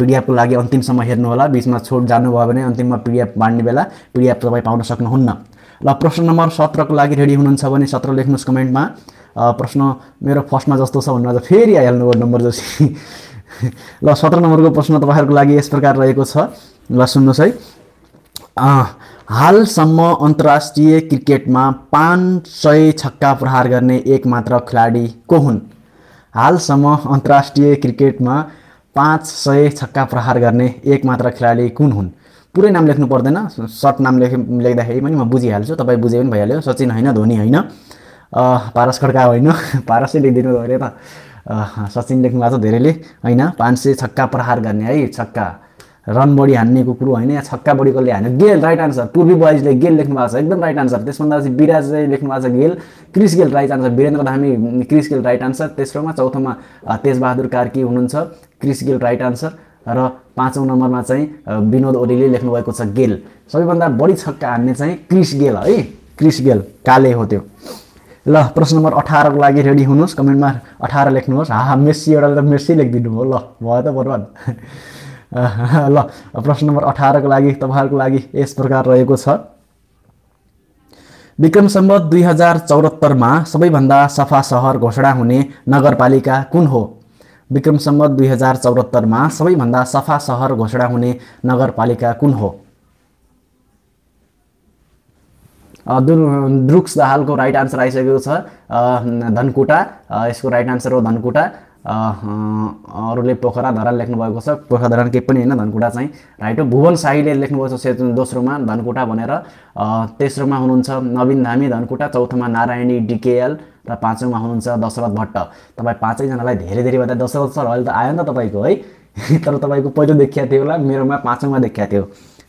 पिडिएफको लागि अन्तिमसम्म हेर्नुहोला बिचमा छोड जानुभयो भने अन्तिममा पिडिएफ बाँड्ने बेला पिडिएफ तपाईँ तपाईँ पाउन सक्नुहुन्न ल प्रश्न नम्बर सत्रको लागि रेडी हुनुहुन्छ भने सत्र लेख्नुहोस् कमेन्टमा प्रश्न मेरो फर्स्टमा जस्तो छ आज फेरि आइहाल्नु हो नम्बर जस्तो ल सत्र नम्बरको प्रश्न तपाईँहरूको लागि यस प्रकार रहेको छ ल सुन्नुहोस् है हालसम्म अन्तर्राष्ट्रिय क्रिकेटमा पाँच सय छक्का प्रहार गर्ने एक मात्र खेलाडी को हुन् हालसम्म अन्तर्राष्ट्रिय क्रिकेटमा पाँच सय छक्का प्रहार गर्ने एक मात्र खेलाडी कुन हुन् पुरै नाम लेख्नु पर्दैन सर्ट नाम लेख लेख्दाखेरि पनि म बुझिहाल्छु तपाईँ बुझे पनि भइहाल्यो सचिन होइन धोनी होइन पारस खड्का होइन पारसै लेखिदिनु भयो अरे त सचिन लेख्नु भएको छ धेरैले होइन पाँच सय छक्का प्रहार गर्ने है छक्का रन बढी हान्नेको कुरो होइन या छक्का बढी कसले हान्यो गेल राइट आन्सर पूर्वी बोइजले गेल लेख्नु भएको छ एकदम राइट आन्सर त्यसभन्दा चाहिँ विराजले लेख्नु भएको छ Gayle Chris Gayle right answer Birendra Dhami Chris Gayle right answer तेस्रोमा चौथोमा तेजबहादुर कार्की हुनुहुन्छ क्रिस गेल राइट आन्सर र पाँचौँ नम्बरमा चाहिँ विनोद ओलीले लेख्नुभएको छ गेल सबैभन्दा बढी छक्का हान्ने चाहिँ क्रिस गेल है क्रिस गेल काले हो त्यो ल प्रश्न नम्बर अठारको लागि रेडी हुनुहोस् कमेन्टमा अठार लेख्नुहोस् हा मेस्सी एउटा त मेस्सी लेखिदिनु हो ल भयो त बर्बाद ल प्रश्न नम्बर अठारको लागि तपाईँहरूको लागि यस प्रकार रहेको छ विक्रम सम्बत दुई हजार चौहत्तरमा सबैभन्दा सफा सहर घोषणा हुने नगरपालिका कुन हो विक्रम सम्बत दुई हजार चौहत्तरमा सबैभन्दा सफा सहर घोषणा हुने नगरपालिका कुन हो दु द्रुक्स दाहालको राइट आन्सर आइसकेको छ धनकुटा यसको राइट आन्सर हो धनकुटा अरूले पोखरा धरान लेख्नुभएको छ पोखरा धरान केही पनि होइन धनकुटा चाहिँ राइट हो भुवन साईले लेख्नुभएको छ दोस्रोमा धनकुटा भनेर तेस्रोमा हुनुहुन्छ नवीन धामी धनकुटा चौथोमा नारायणी डिकेएल र पाँचौँमा हुनुहुन्छ दशरथ भट्ट तपाईँ पाँचैजनालाई धेरै धेरै भन्दा दशरथ सर अहिले त आयो नि त तपाईँको है तर तपाईँको पहिलो देखिया थियो होला मेरोमा पाँचौँमा देखिया थियो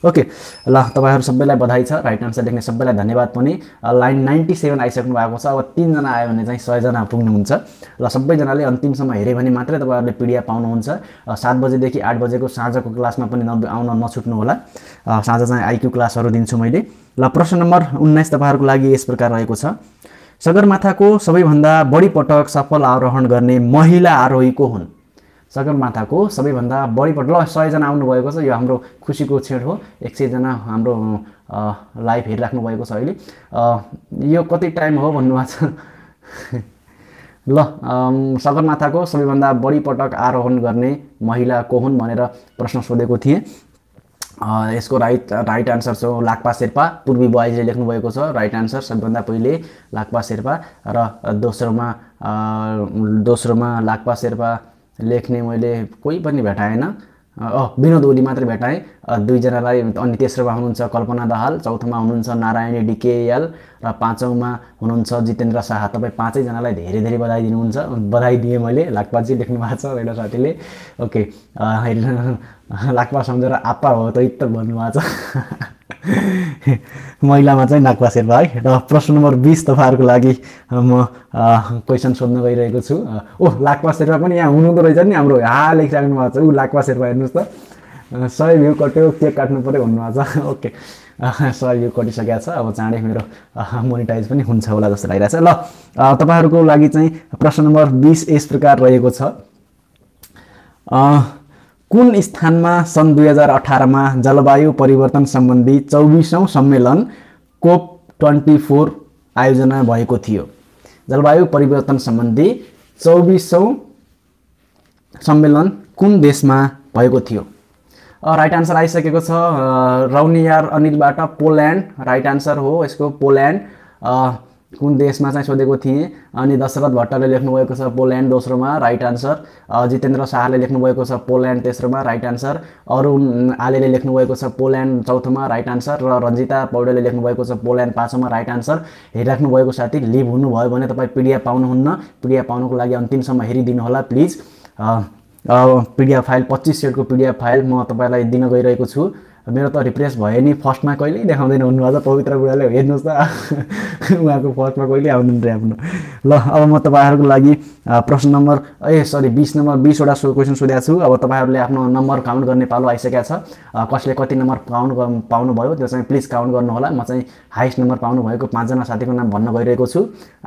ओके ल तपाईँहरू सबैलाई बधाई छ राइट आन्सर लेख्ने सबैलाई धन्यवाद पनि लाइन नाइन्टी सेभेन आइसक्नु भएको छ अब तिनजना आयो भने चाहिँ सयजना पुग्नुहुन्छ ल सबैजनाले अन्तिमसम्म हेऱ्यो भने मात्रै तपाईँहरूले पिडिया पाउनुहुन्छ सात बजेदेखि आठ बजेको साँझको क्लासमा पनि न आउन नछुट्नु होला साँझ चाहिँ आइक्यू क्लासहरू दिन्छु मैले ल प्रश्न नम्बर उन्नाइस तपाईँहरूको लागि यस प्रकार रहेको छ सगरमाथाको सबैभन्दा बढी पटक सफल आरोहण गर्ने महिला आरोहीको हुन् सगरमाथाको सबैभन्दा बढी पटक ल सयजना आउनुभएको छ यो हाम्रो खुसीको क्षेत्र हो एक सयजना हाम्रो लाइभ हेरिराख्नु भएको छ अहिले यो कति टाइम हो भन्नुभएको छ ल सगरमाथाको सबैभन्दा बढी पटक आरोहण गर्ने महिला को हुन् भनेर प्रश्न सोधेको थिएँ यसको राइट राइट आन्सर छ लाक्पा शेर्पा पूर्वी बुवाजीले लेख्नुभएको छ राइट आन्सर सबभन्दा पहिले लाक्पा शेर्पा र दोस्रोमा दोस्रोमा लाक्पा शेर्पा लेख्ने मैले कोही पनि भेटाएन अँ विनोद ओली मात्रै भेटाएँ दुईजनालाई अनि तेस्रोमा हुनुहुन्छ कल्पना दाहाल चौथोमा हुनुहुन्छ नारायणी डिकेएल र पाँचौँमा हुनुहुन्छ जितेन्द्र शाह तपाईँ पाँचैजनालाई धेरै धेरै बधाई दिनुहुन्छ बधाई दिएँ मैले लाक्पाजी लेख्नु भएको छ मेरो साथीले ओके लाक्पा सम्झेर आप्पा हो त इत्तर भन्नुभएको छ महिलामा चाहिँ नाक्पा शेर्पा है र प्रश्न नम्बर बिस तपाईँहरूको लागि म क्वेसन सोध्न गइरहेको छु ओ लाक्पा शेर्पा पनि यहाँ हुनुहुँदो रहेछ नि हाम्रो हा लेखिराख्नु भएको छ ऊ लाक्पा शेर्पा हेर्नुहोस् त सय भ्यू कट्यो केक काट्नु पऱ्यो भन्नुभएको छ ओके सय भ्यू कटिसकेको छ अब चाँडै मेरो मोनिटाइज पनि हुन्छ होला जस्तो लागिरहेको छ ल तपाईँहरूको लागि चाहिँ प्रश्न नम्बर बिस यस प्रकार रहेको छ कुन स्थानमा सन् दुई हजार अठारमा जलवायु परिवर्तन सम्बन्धी चौबिसौँ सम्मेलन कोप ट्वेन्टी फोर आयोजना भएको थियो जलवायु परिवर्तन सम्बन्धी चौबिसौँ सम्मेलन कुन देशमा भएको थियो राइट आन्सर आइसकेको छ रौनियार अनिलबाट पोल्यान्ड राइट आन्सर हो यसको पोल्यान्ड कुन देशमा चाहिँ सोधेको थिएँ अनि दशरथ भट्टले लेख्नुभएको छ पोल्यान्ड दोस्रोमा राइट आन्सर जितेन्द्र शाहले लेख्नुभएको छ पोल्यान्ड तेस्रोमा राइट आन्सर अरुण आलेले लेख्नुभएको छ पोल्यान्ड चौथोमा राइट आन्सर र रन्जिता पौडेलले लेख्नुभएको छ पोल्यान्ड पाँचौँमा राइट आन्सर हेरिराख्नु भएको साथी लिभ हुनुभयो भने तपाईँ पिडिएफ पाउनुहुन्न पिडिएफ पाउनुको लागि अन्तिमसम्म हेरिदिनु होला प्लिज पिडिएफ फाइल पच्चिस सेटको पिडिएफ फाइल म तपाईँलाई दिन गइरहेको छु मेरो त रिप्रेस भयो नि फर्स्टमा कहिल्यै देखाउँदैन हुनुहुन्छ पवित्र बुढाले हेर्नुहोस् त उहाँको फर्स्टमा कहिल्यै नि आफ्नो ल अब म तपाईँहरूको लागि प्रश्न नम्बर ए सरी बिस नम्बर बिसवटा सो क्वेसन सोधेको छु अब तपाईँहरूले आफ्नो नम्बर काउन्ट गर्ने पालो आइसकेको छ कसले कति नम्बर काउन्ट पाउनुभयो त्यो चाहिँ प्लिज काउन्ट गर्नुहोला म चाहिँ हाइस्ट नम्बर पाउनुभएको पाँचजना साथीको नाम भन्न गइरहेको छु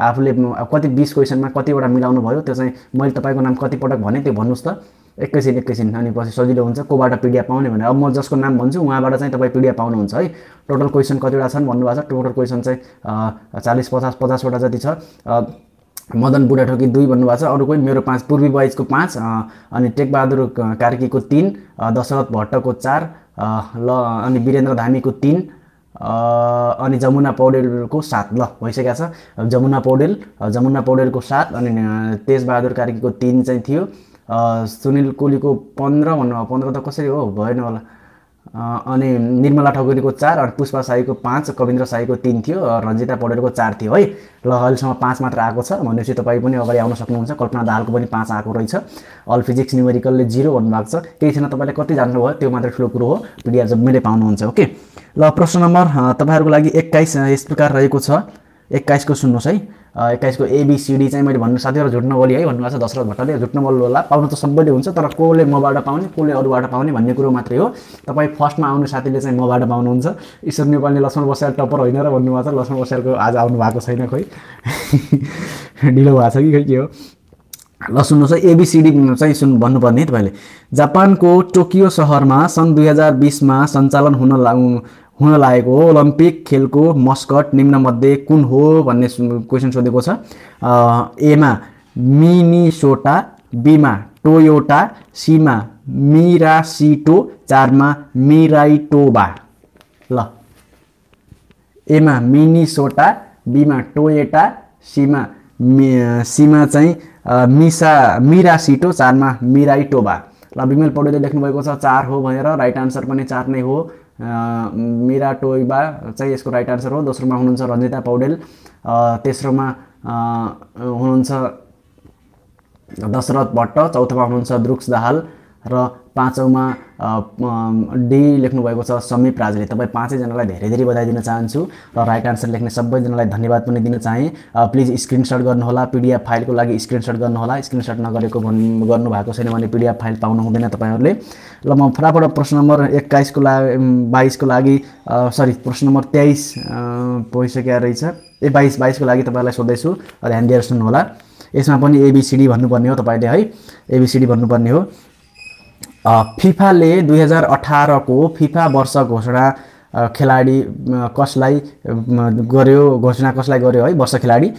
आफूले कति बिस क्वेसनमा कतिवटा मिलाउनु भयो त्यो चाहिँ मैले तपाईँको नाम कतिपटक भने त्यो भन्नुहोस् त एकैछिन एकैछिन अनि पछि सजिलो हुन्छ कोबाट पिडिया पाउने भनेर अब म जसको नाम भन्छु उहाँबाट चाहिँ तपाईँ पिडिएफ पाउनुहुन्छ है टोटल क्वेसन कतिवटा छन् भन्नुभएको छ टोटल क्वेसन चाहिँ चालिस पचास पचासवटा जति छ मदन बुढाठोकी दुई भन्नुभएको छ अरू कोही मेरो पाँच पूर्वी बोइजको पाँच अनि टेकबहादुर कार्कीको तिन दशरथ भट्टको चार ल अनि वीरेन्द्र धामीको तिन अनि जमुना पौडेलको सात ल भइसकेको छ जमुना पौडेल जमुना पौडेलको सात अनि तेजबहादुर कार्कीको तिन चाहिँ थियो सुनिल कोलीको पन्ध्र भन्नुभयो पन्ध्र त कसरी हो भएन होला अनि निर्मला ठकुरीको चार अनि पुष्पा साईको पाँच कविन्द्र साईको तिन थियो रन्जिता पौडेलको चार थियो है ल अहिलेसम्म पाँच मात्र आएको छ भनेपछि तपाईँ पनि अगाडि आउन सक्नुहुन्छ कल्पना दाहालको पनि पाँच आएको रहेछ अल फिजिक्स न्युमेरिकलले जिरो भन्नुभएको छ केही छैन तपाईँले कति जान्नुभयो त्यो मात्र ठुलो कुरो हो पिडिएफ जब मिले पाउनुहुन्छ ओके ल प्रश्न नम्बर तपाईँहरूको लागि एक्काइस यस प्रकार रहेको छ एक्काइसको सुन्नुहोस् है एक्काइसको एबिसिडी चाहिँ मैले भन्नु साथीहरू झुट्न बोली है भन्नुभएको छ दशरथ भट्टले झुट्न बोल्नु होला पाउनु त सबैले हुन्छ तर कसले मबाट पाउने कसले अरूबाट पाउने भन्ने कुरो मात्रै हो तपाईँ फर्स्टमा आउने साथीले चाहिँ मबाट पाउनुहुन्छ ईश्वर नेपालले लक्ष्मण बस्याल टप्पर होइन र भन्नुभएको छ लक्ष्मण बस्यालको आज आउनु भएको छैन खोइ ढिलो भएको छ कि खोइ के हो ल सुन्नुहोस् है एबिसिडी चाहिँ सुन् भन्नुपर्ने तपाईँले जापानको टोकियो सहरमा सन् दुई हजार बिसमा सञ्चालन हुन हुन लागेको हो ओलम्पिक खेलको मस्कट निम्नमध्ये कुन हो भन्ने क्वेसन सोधेको छ एमा मिनिसोटा बीमा टोयोटा सीमा मिरासिटो चारमा मिराइटोबा ल एमा मिनिसोटा बीमा टोयोटा सीमा मि सीमा चाहिँ मिसा मिरासिटो चारमा मिराइटोबा ल बिमेल पौडेलले लेख्नुभएको छ चार हो भनेर राइट आन्सर पनि चार नै हो मिरा टोइबा चाहिँ यसको राइट आन्सर हो दोस्रोमा हुनुहुन्छ रञ्जिता पौडेल तेस्रोमा हुनुहुन्छ दशरथ भट्ट चौथोमा हुनुहुन्छ द्रुक्स दाहाल र पाँचौँमा डी लेख्नुभएको छ समीप राजले तपाईँ पाँचैजनालाई धेरै धेरै बधाई दिन चाहन्छु र राइट आन्सर लेख्ने सबैजनालाई धन्यवाद पनि दिन चाहेँ प्लिज स्क्रिनसट गर्नुहोला पिडिएफ फाइलको लागि स्क्रिनसट गर्नुहोला स्क्रिनसट नगरेको भन् गर्नुभएको छैन भने पिडिएफ फाइल पाउनु हुँदैन तपाईँहरूले ल म फटाफट प्रश्न नम्बर एक्काइसको लागि बाइसको लागि सरी प्रश्न नम्बर तेइस भइसकेको रहेछ ए बाइस बाइसको लागि तपाईँलाई सोध्दैछु ध्यान दिएर सुन्नुहोला यसमा पनि एबिसिडी भन्नुपर्ने हो तपाईँले है एबिसिडी भन्नुपर्ने हो फिफाले दुई हजार अठारको फिफा वर्ष घोषणा खेलाडी कसलाई गर्यो घोषणा कसलाई गर्यो है वर्ष खेलाडी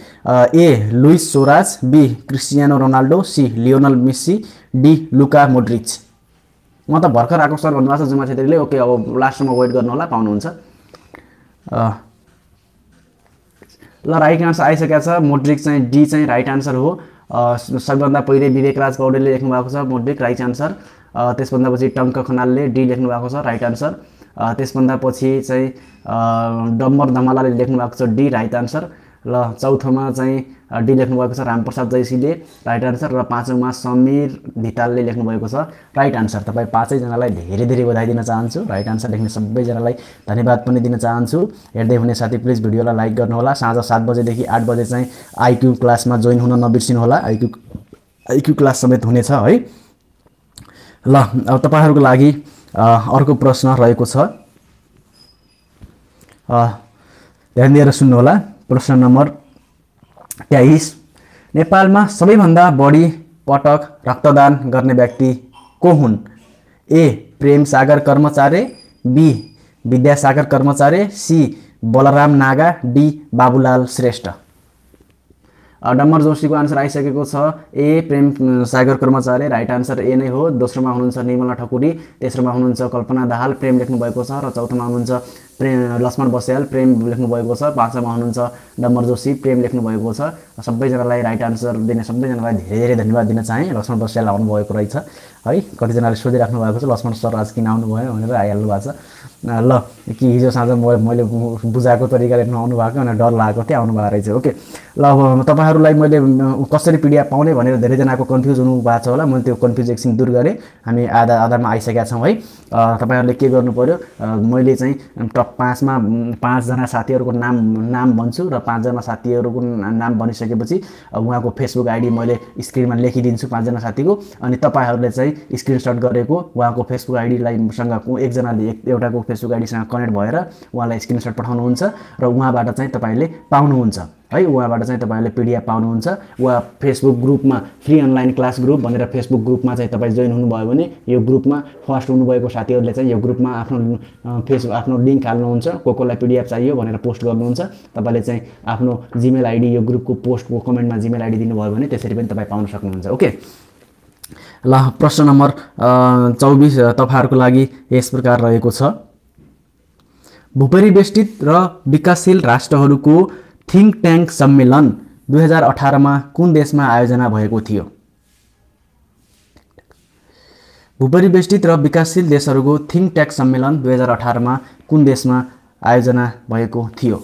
A Luis Suarez B Cristiano Ronaldo C Lionel Messi D Luka Modric म त भर्खर आएको सर भन्नुभएको छ जुमा छेत्रीले ओके अब लास्टसम्म वेट गर्नु होला पाउनुहुन्छ ल राइट आन्सर आइसकेको छ मोड्रिक चाहिँ डी चाहिँ राइट आन्सर हो सबैभन्दा पहिले विवेक राज पौडेलले लेख्नु भएको छ मोड्रिक राइट आन्सर त्यसभन्दा पछि टङ्क खनालले डी लेख्नु भएको छ राइट आन्सर त्यसभन्दा पछि चाहिँ डम्बर धमालाले लेख्नु भएको छ डी राइट आन्सर र चौथोमा चाहिँ डी लेख्नु भएको छ रामप्रसाद जैसीले राइट आन्सर र पाँचौँमा समीर धितालले लेख्नुभएको छ राइट आन्सर तपाईँ पाँचैजनालाई धेरै धेरै बधाई दिन चाहन्छु राइट आन्सर लेख्ने सबैजनालाई धन्यवाद पनि दिन चाहन्छु हेर्दै हुने साथी प्लिज भिडियोलाई लाइक गर्नुहोला साँझ सात बजेदेखि आठ बजे चाहिँ आइक्यू क्लासमा जोइन हुन नबिर्सिनुहोला आइक्यू आइक्यू क्लास समेत हुनेछ है ल अब तपाईँहरूको लागि अर्को प्रश्न रहेको छ ध्यान दिएर सुन्नुहोला प्रश्न नम्बर तेइस नेपालमा सबैभन्दा बढी पटक रक्तदान गर्ने व्यक्ति को हुन् ए प्रेम सागर कर्मचारी B Vidyasagar Karmachari C Balram Naga D Babulal Shrestha Dambar जोशीको आन्सर आइसकेको छ ए प्रेम सागर कर्मचारी राइट आन्सर ए नै हो दोस्रोमा हुनुहुन्छ निर्मला ठकुरी तेस्रोमा हुनुहुन्छ कल्पना दाहाल प्रेम लेख्नुभएको छ र चौथोमा हुनुहुन्छ प्रेम लक्ष्मण बस्याल प्रेम लेख्नुभएको छ पाँचमा हुनुहुन्छ डम्बर जोशी प्रेम लेख्नुभएको छ सबैजनालाई राइट आन्सर दिने सबैजनालाई धेरै धेरै धन्यवाद दिन चाहेँ लक्ष्मण बस्याल आउनुभएको रहेछ है कतिजनाले सोधिराख्नु भएको छ लक्ष्मण सर आज किन आउनुभयो भनेर आइहाल्नु भएको छ ल कि हिजो साँझ म मैले बुझाएको तरिकाले नआउनु भएको भनेर डर लागेको थिएँ आउनु भएको रहेछ ओके ल अब तपाईँहरूलाई मैले कसरी पिडिया पाउने भनेर धेरैजनाको कन्फ्युज हुनु भएको छ होला मैले त्यो कन्फ्युज एकछिन दूर गरेँ हामी आधा आधारमा आइसकेका छौँ है तपाईँहरूले के गर्नु पऱ्यो मैले चाहिँ टप पाँचमा पाँचजना साथीहरूको नाम नाम भन्छु र पाँचजना साथीहरूको नाम भनिसकेपछि उहाँको फेसबुक आइडी मैले स्क्रिनमा लेखिदिन्छु पाँचजना साथीको अनि तपाईँहरूले चाहिँ स्क्रिनसट गरेको उहाँको फेसबुक आइडीलाईसँग एकजनाले एक एउटाको फेसबुक आइडीसँग कनेक्ट भएर उहाँलाई स्क्रिनसट पठाउनुहुन्छ र उहाँबाट चाहिँ तपाईँले पाउनुहुन्छ है उहाँबाट चाहिँ तपाईँहरूले पिडिएफ पाउनुहुन्छ वा फेसबुक ग्रुपमा फ्री अनलाइन क्लास ग्रुप भनेर फेसबुक ग्रुपमा चाहिँ तपाईँ जोइन हुनुभयो भने यो ग्रुपमा फर्स्ट हुनुभएको साथीहरूले चाहिँ यो ग्रुपमा आफ्नो फेस आफ्नो लिङ्क हाल्नुहुन्छ को कोलाई पिडिएफ चाहियो भनेर पोस्ट गर्नुहुन्छ तपाईँले चाहिँ आफ्नो जिमेल आइडी यो ग्रुपको पोस्टको कमेन्टमा जिमेल आइडी दिनुभयो भने त्यसरी पनि तपाईँ पाउन सक्नुहुन्छ ओके ल प्रश्न नम्बर चौबिस तपाईँहरूको लागि यस प्रकार रहेको छ भूपरिवेष्टित र विकासशील राष्ट्रहरूको थिङ्क ट्याङ्क सम्मेलन दुई हजार अठारमा कुन देशमा आयोजना भएको थियो भूपरिवेष्टित र विकासशील देशहरूको थिङ्क ट्याङ्क सम्मेलन दुई हजार अठारमा कुन देशमा आयोजना भएको थियो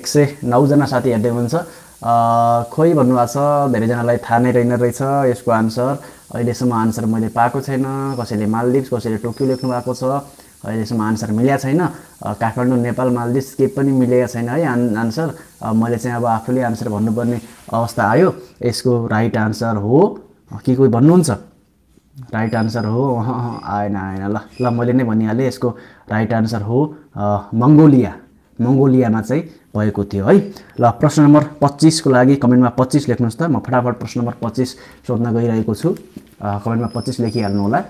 एक सय नौजना साथी हेर्दै हुनुहुन्छ खोइ भन्नुभएको छ धेरैजनालाई थाहा नै रहेन रहेछ यसको आन्सर अहिलेसम्म आन्सर मैले पाएको छैन कसैले मालदिप्स कसैले टोकियो लेख्नु भएको छ अहिलेसम्म आन्सर मिलेको छैन काठमाडौँ नेपाल मालदिप्स केही पनि मिलेको छैन है आन् आन्सर मैले चाहिँ अब आफूले आन्सर भन्नुपर्ने अवस्था आयो यसको राइट आन्सर हो के कोही भन्नुहुन्छ राइट आन्सर हो आएन आएन ल ल मैले नै भनिहालेँ यसको राइट आन्सर हो मङ्गोलिया मङ्गोलियामा चाहिँ भएको थियो है ल प्रश्न नम्बर पच्चिसको लागि कमेन्टमा पच्चिस लेख्नुहोस् त म फटाफट प्रश्न नम्बर पच्चिस सोध्न गइरहेको छु कमेन्टमा पच्चिस लेखिहाल्नु होला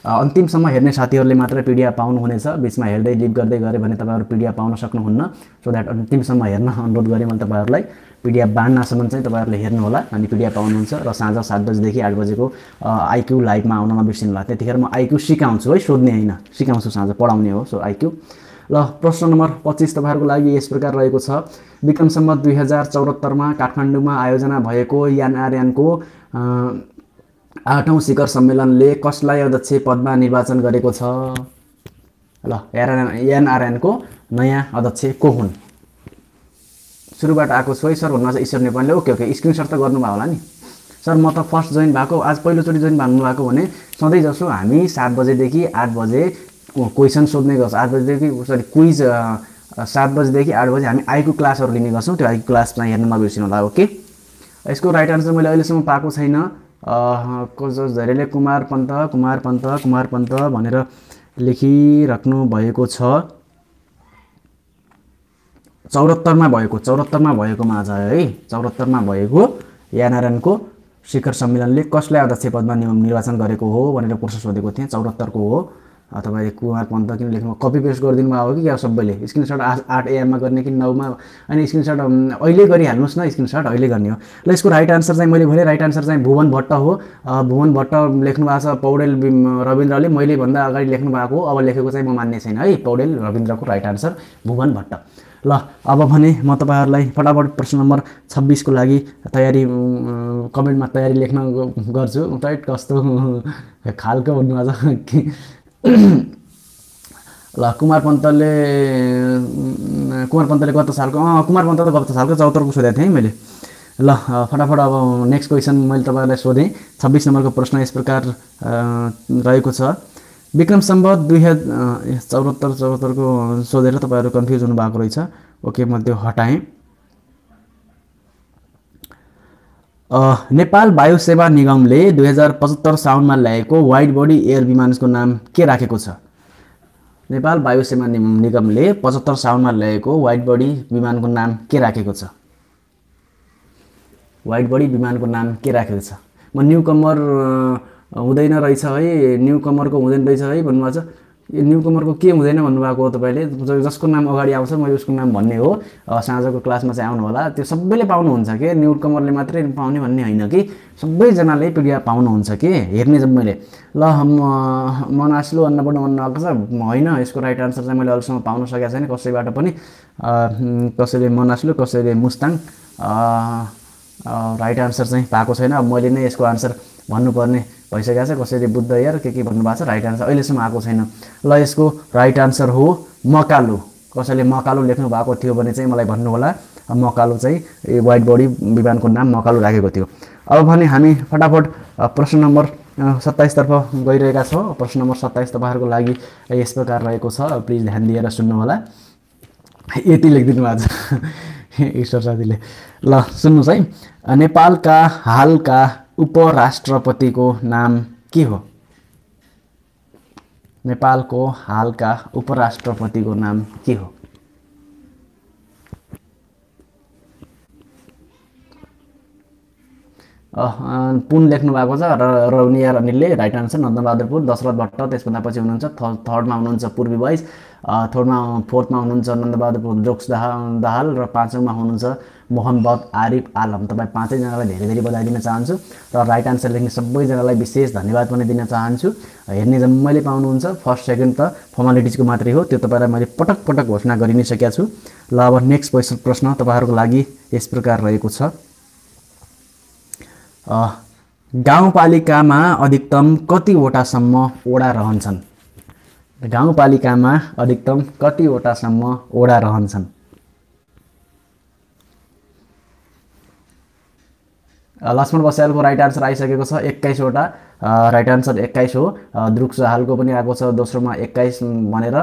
अन्तिमसम्म हेर्ने साथीहरूले मात्र पिडिया पाउनुहुनेछ बिचमा हेर्दै लिप गर्दै गऱ्यो भने तपाईँहरू पिडिया पाउन सक्नुहुन्न सो द्याट अन्तिमसम्म हेर्न अनुरोध गरेँ मैले तपाईँहरूलाई पिडिया बाँड्नसम्म चाहिँ तपाईँहरूले हेर्नुहोला अनि पिडिया पाउनुहुन्छ र साँझ सात बजीदेखि आठ बजेको आइक्यू लाइभमा आउन नबिर्सिनु होला त्यतिखेर म आइक्यू सिकाउँछु है सोध्ने होइन सिकाउँछु साँझ पढाउने हो सो आइक्यू ल प्रश्न नम्बर पच्चिस तपाईँहरूको लागि यस प्रकार रहेको छ विक्रमसम्म दुई हजार चौहत्तरमा काठमाडौँमा आयोजना भएको यानआरयानको आठौँ शिखर सम्मेलनले कसलाई अध्यक्ष पदमा निर्वाचन गरेको छ ल एनआरएन एनआरएनको नयाँ अध्यक्ष को हुन् सुरुबाट आएको छु है सर भन्नुभएको ईश्वर नेपालले ओके ओके स्क्रिन सर्ट त गर्नुभयो होला नि सर म त फर्स्ट जोइन भएको आज पहिलोचोटि जोइन भएको भने सधैँ जसो हामी सात बजेदेखि आठ बजे क्वेसन सोध्ने गर्छौँ आठ बजीदेखि सरी क्विज सात बजीदेखि आठ बजे हामी आइको क्लासहरू लिने गर्छौँ त्यो आइको क्लासमा हेर्नु नबिर्सिनु होला ओके यसको राइट आन्सर मैले अहिलेसम्म पाएको छैन झरेले कुमार पन्त कुमार पन्त कुमार पन्त भनेर लेखिराख्नु भएको छ चौरात्तरमा भएको चौरात्तरमा भएको माझ है चौरात्तरमा भएको यानारायणको शिखर सम्मेलनले कसलाई अध्यक्ष पदमा निर्वाचन गरेको हो भनेर प्रश्न सोधेको थिएँ चौरात्तरको हो तपाईँले कुमार पन्त किन लेख्नु कपी पेस्ट गरिदिनु भएको कि क्या सबैले स्क्रिनसट आठ आठ एएममा गर्ने कि नौमा अनि स्क्रिनसट अहिले गरिहाल्नुहोस् न स्क्रिनसट अहिले गर्ने हो ल यसको राइट आन्सर चाहिँ मैले भने राइट आन्सर चाहिँ भुवन भट्ट हो भुवन भट्ट लेख्नु भएको छ पौडेल रविन्द्रले मैले भन्दा अगाडि लेख्नु भएको अब लेखेको चाहिँ म मान्ने छैन है पौडेल रविन्द्रको राइट आन्सर भुवन भट्ट ल अब भने म तपाईँहरूलाई फटाफट प्रश्न नम्बर छब्बिसको लागि तयारी कमेन्टमा तयारी लेख्न गर्छु टाइट कस्तो खालको भन्नु छ ल कुमार पन्तले कुमार पन्तले गत सालको अँ कुमार पन्त त गत सालको चौतरको सोधेको थिएँ है मैले ल फटाफट अब नेक्स्ट क्वेसन मैले तपाईँलाई सोधेँ छब्बिस नम्बरको प्रश्न यस प्रकार रहेको छ विक्रम सम्बत दुई हजार चौहत्तर चौहत्तरको सोधेर तपाईँहरू कन्फ्युज हुनुभएको रहेछ ओके म त्यो हटाएँ नेपाल वायु सेवा निगमले दुई हजार पचहत्तर साउनमा ल्याएको वाइड बडी एयर विमानको नाम के राखेको छ नेपाल वायु सेवा निगमले पचहत्तर साउनमा ल्याएको वाइड बडी विमानको नाम के राखेको छ वाइड बडी विमानको नाम के राखेको छ म न्यु कमर हुँदैन रहेछ है न्यु कमरको हुँदैन रहेछ है भन्नुभएको छ न्यु कमरको के हुँदैन भन्नुभएको हो तपाईँले जसको नाम अगाडि आउँछ मैले उसको नाम भन्ने हो साँझको क्लासमा चाहिँ आउनु होला त्यो सबैले पाउनुहुन्छ कि न्यु कमरले मात्रै पाउने भन्ने होइन कि सबैजनाले पिडिएफ पाउनुहुन्छ कि हेर्ने जब मैले ल म मनास्लो अन्नपूर्ण भन्नुभएको आएको छ होइन यसको राइट आन्सर चाहिँ मैले अहिलेसम्म पाउन सकेको छैन कसैबाट पनि कसैले मनास्लो कसैले मुस्ताङ राइट आन्सर चाहिँ पाएको छैन अब मैले नै यसको आन्सर भन्नुपर्ने भइसकेको छ कसैले बुद्ध यार के के भन्नुभएको छ राइट आन्सर अहिलेसम्म आएको छैन ल यसको राइट आन्सर हो मकालो कसैले मकालो लेख्नु भएको थियो भने चाहिँ मलाई भन्नुहोला मकालो चाहिँ वाइट बडी विमानको नाम मकालो राखेको थियो अब भने हामी फटाफट प्रश्न नम्बर सत्ताइसतर्फ गइरहेका छौँ प्रश्न नम्बर सत्ताइस तपाईँहरूको लागि यस प्रकार रहेको छ प्लिज ध्यान दिएर सुन्नुहोला यति लेखिदिनु भएको छ ईश्वर साथीले ल सुन्नुहोस् है नेपालका हालका उपराष्ट्रपतिको नाम के हो नेपालको हालका उपराष्ट्रपतिको नाम के हो पुन लेख्नु भएको छ र रौनिया अनिलले राइट आन्सर नन्दबहादुर पुन दशरथ भट्ट त्यसभन्दा पछि हुनुहुन्छ थर्डमा हुनुहुन्छ पूर्वी वैस थर्डमा फोर्थमा हुनुहुन्छ नन्दबहादुर पुन जोक्स दाहाल र पाँचौँमा हुनुहुन्छ मोहन आरिफ आलम तपाईँ पाँचैजनालाई धेरै धेरै बधाई दिन चाहन्छु र राइट आन्सर लेख्ने सबैजनालाई विशेष धन्यवाद पनि दिन चाहन्छु हेर्ने जम्मैले पाउनुहुन्छ फर्स्ट सेकेन्ड त फर्मालिटिजको मात्रै हो त्यो तपाईँलाई मैले पटक पटक घोषणा गरि नै सकेका छु ल अब नेक्स्ट क्वेसन प्रश्न तपाईँहरूको लागि यस प्रकार रहेको छ गाउँपालिकामा अधिकतम कतिवटासम्म ओडा रहन्छन् गाउँपालिकामा अधिकतम कतिवटासम्म ओडा रहन्छन् लक्ष्मण बस्यालको राइट आन्सर आइसकेको छ एक्काइसवटा राइट आन्सर एक्काइस हो द्रुक हालको पनि आएको छ दोस्रोमा एक्काइस भनेर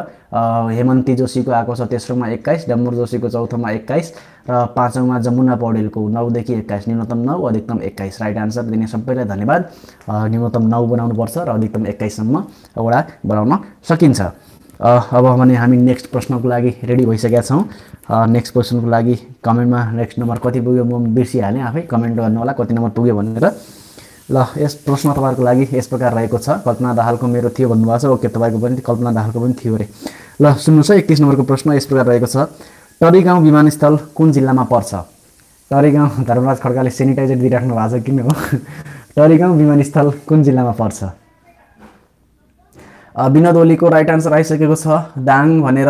हेमन्ती जोशीको आएको छ तेस्रोमा एक्काइस डम्बुर जोशीको चौथोमा एक्काइस र पाँचौँमा जमुना पौडेलको नौदेखि एक्काइस न्यूनतम नौ अधिकतम एक्काइस राइट आन्सर दिने सबैलाई धन्यवाद न्यूनतम नौ बनाउनुपर्छ र अधिकतम एक्काइससम्म एउटा बनाउन सकिन्छ अब भने हामी नेक्स्ट प्रश्नको लागि रेडी भइसकेका छौँ नेक्स्ट क्वेसनको लागि कमेन्टमा नेक्स्ट नम्बर कति पुग्यो म बिर्सिहालेँ आफै कमेन्ट गर्नु होला कति नम्बर पुग्यो भनेर ल यस प्रश्न तपाईँहरूको लागि यस प्रकार रहेको छ कल्पना दाहालको मेरो थियो भन्नुभएको छ ओके तपाईँको पनि कल्पना दाहालको पनि थियो अरे ल सुन्नुहोस् है एकतिस नम्बरको प्रश्न यस प्रकार रहेको छ टरी गाउँ विमानस्थल कुन जिल्लामा पर्छ टरी गाउँ धर्मराज खड्काले सेनिटाइजर दिइराख्नु भएको छ किन हो टरी गाउँ विमानस्थल कुन जिल्लामा पर्छ विनोद ओलीको राइट आन्सर आइसकेको छ दाङ भनेर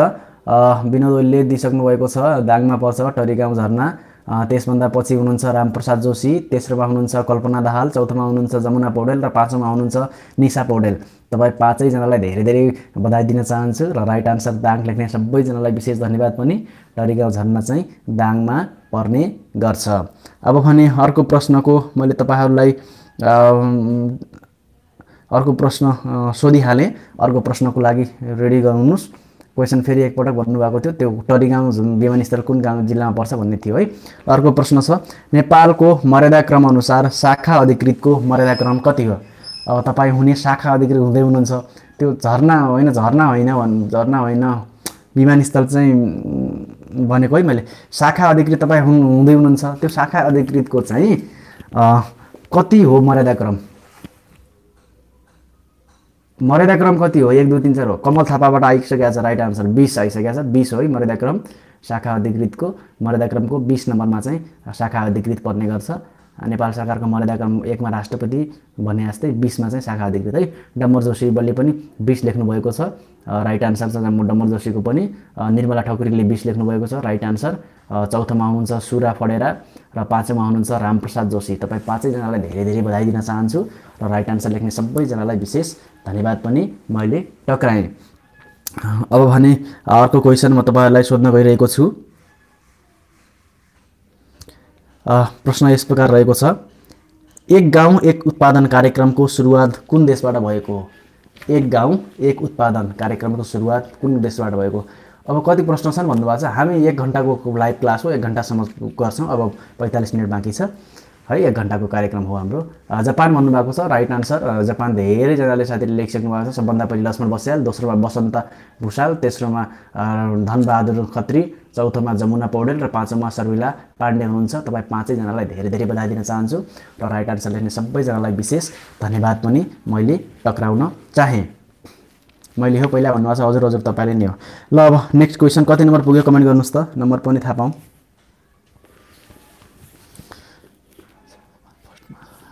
विनोद ओलीले दिइसक्नु भएको छ दाङमा पर्छ टरीगाउँ झरना त्यसभन्दा पछि हुनुहुन्छ रामप्रसाद जोशी तेस्रोमा हुनुहुन्छ कल्पना दाहाल चौथोमा हुनुहुन्छ जमुना पौडेल र पाँचौँमा हुनुहुन्छ निशा पौडेल तपाईँ पाँचैजनालाई धेरै धेरै बधाई दिन चाहन्छु र राइट आन्सर दाङ लेख्ने सबैजनालाई विशेष धन्यवाद पनि टरीगाउँ झरना चाहिँ दाङमा पर्ने गर्छ अब भने अर्को प्रश्नको मैले तपाईँहरूलाई अर्को प्रश्न सोधिहालेँ अर्को प्रश्नको लागि रेडी गराउनुहोस् क्वेसन फेरि एकपटक भन्नुभएको थियो त्यो टरी गाउँ विमानस्थल कुन गाउँ जिल्लामा पर्छ भन्ने थियो है अर्को प्रश्न छ नेपालको अनुसार शाखा अधिकृतको मर्यादाक्रम कति हो अब तपाईँ हुने शाखा अधिकृत हुँदै हुनुहुन्छ त्यो झरना होइन झरना होइन भन् झरना होइन विमानस्थल चाहिँ भनेको है मैले शाखा अधिकृत तपाईँ हुँदै हुनुहुन्छ त्यो शाखा अधिकृतको चाहिँ कति हो मर्यादाक्रम मर्यादाक्रम कति हो एक दुई तिन चार हो कमल थापाबाट आइसकेको छ राइट आन्सर बिस आइसकेको छ बिस हो है मर्यादाक्रम शाखा अधिकृतको मर्यादाक्रमको बिस नम्बरमा चाहिँ शाखा अधिकृत पर्ने गर्छ नेपाल सरकारको मर्यादाक्रम एकमा राष्ट्रपति भने जस्तै बिसमा चाहिँ शाखा अधिकृत है डम्बर बले पनि बिस लेख्नुभएको छ राइट आन्सर छ डम्बर जोशीको पनि निर्मला ठकुरीले बिस लेख्नुभएको छ राइट आन्सर चौथोमा हुनुहुन्छ सुरा फडेरा र पाँचौँमा हुनुहुन्छ रामप्रसाद जोशी तपाईँ पाँचैजनालाई धेरै धेरै बधाई दिन चाहन्छु र राइट आन्सर लेख्ने सबैजनालाई विशेष धन्यवाद पनि मैले टक्राएँ अब भने अर्को क्वेसन म तपाईँहरूलाई सोध्न गइरहेको छु प्रश्न यस प्रकार रहेको छ एक गाउँ एक उत्पादन कार्यक्रमको सुरुवात कुन देशबाट भएको हो एक गाउँ एक उत्पादन कार्यक्रमको सुरुवात कुन देशबाट भएको अब कति प्रश्न छन् भन्नुभएको छ हामी एक घन्टाको लाइभ क्लास हो एक घन्टासम्म गर्छौँ अब पैँतालिस मिनट बाँकी छ है एक घन्टाको कार्यक्रम हो हाम्रो जापान भन्नुभएको छ राइट आन्सर जापान धेरैजनाले साथीले लेखिसक्नु भएको छ सबभन्दा पहिले लक्ष्मण बस्याल दोस्रोमा बसन्त भुषाल तेस्रोमा धनबहादुर खत्री चौथोमा जमुना पौडेल र पाँचौँमा सर्विला पाण्डे हुनुहुन्छ तपाईँ पाँचैजनालाई धेरै धेरै बधाई दिन चाहन्छु र राइट आन्सर लेख्ने सबैजनालाई विशेष धन्यवाद पनि मैले टक्राउन चाहेँ मैले हो पहिला भन्नुभएको छ हजुर हजुर तपाईँले नै हो ल अब नेक्स्ट क्वेसन कति नम्बर पुग्यो कमेन्ट गर्नुहोस् त नम्बर पनि थाहा पाऊँ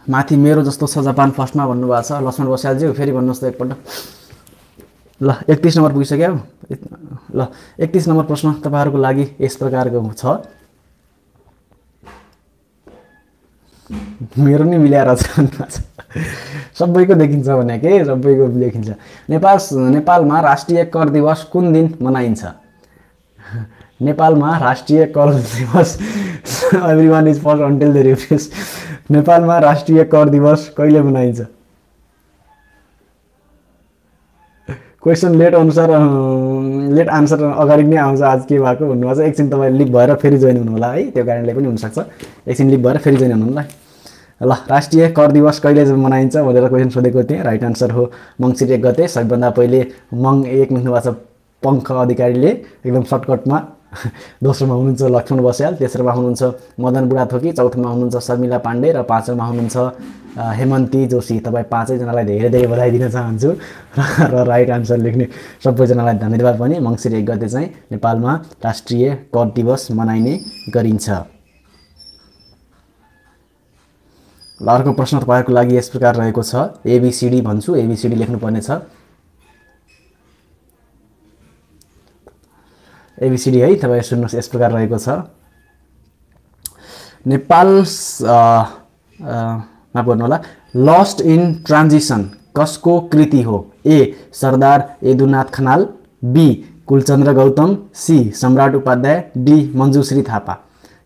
माथि मेरो जस्तो छ जापान फर्स्टमा भन्नुभएको छ लक्ष्मण बस्यालज्यू फेरि भन्नुहोस् त एकपल्ट ल एकतिस नम्बर पुगिसक्यो ल एकतिस नम्बर प्रश्न तपाईँहरूको लागि यस प्रकारको छ मेरो नै मिलाएर सबैको देखिन्छ भने के सबैको देखिन्छ नेपाल नेपालमा राष्ट्रिय कर दिवस कुन दिन मनाइन्छ नेपालमा राष्ट्रिय कर दिवस everyone is for until the refresh नेपालमा राष्ट्रिय कर दिवस कहिले मनाइन्छ क्वेसन लेट अनुसार लेट आन्सर अगाडि नै आउँछ आज के भएको भन्नुभएको छ एकछिन तपाईँ लिप भएर फेरि जोइन हुनु होला है त्यो कारणले पनि हुनसक्छ एकछिन लिप भएर फेरि जोइन हुनु होला ल राष्ट्रिय कर दिवस कहिले मनाइन्छ भनेर क्वेसन सोधेको थिएँ राइट आन्सर हो मङ्सिर एक गते सबैभन्दा पहिले मङ एक भएको छ पङ्ख अधिकारीले एकदम सर्टकटमा दोस्रोमा हुनुहुन्छ लक्ष्मण बस्याल तेस्रोमा हुनुहुन्छ मदन बुढा थोकी चौथोमा हुनुहुन्छ शर्मिला पाण्डे र पाँचौँमा हुनुहुन्छ हेमन्ती जोशी तपाईँ पाँचैजनालाई धेरै धेरै बधाई दिन चाहन्छु र राइट आन्सर लेख्ने सबैजनालाई धन्यवाद पनि मङ्सिर एक गते चाहिँ नेपालमा राष्ट्रिय कर दिवस मनाइने गरिन्छ ल अर्को प्रश्न तपाईँहरूको लागि यस प्रकार रहेको छ एबिसिडी भन्छु एबिसिडी लेख्नुपर्ने छ एबिसिडी है तपाईँ सुन्नुहोस् यस प्रकार रहेको छ नेपाल माफ होला लस्ट इन ट्रान्जिसन कसको कृति हो A Sardar Yadunath Khanal B Kulchandra Gautam C Samrat Upadhyay D मन्जुश्री Thapa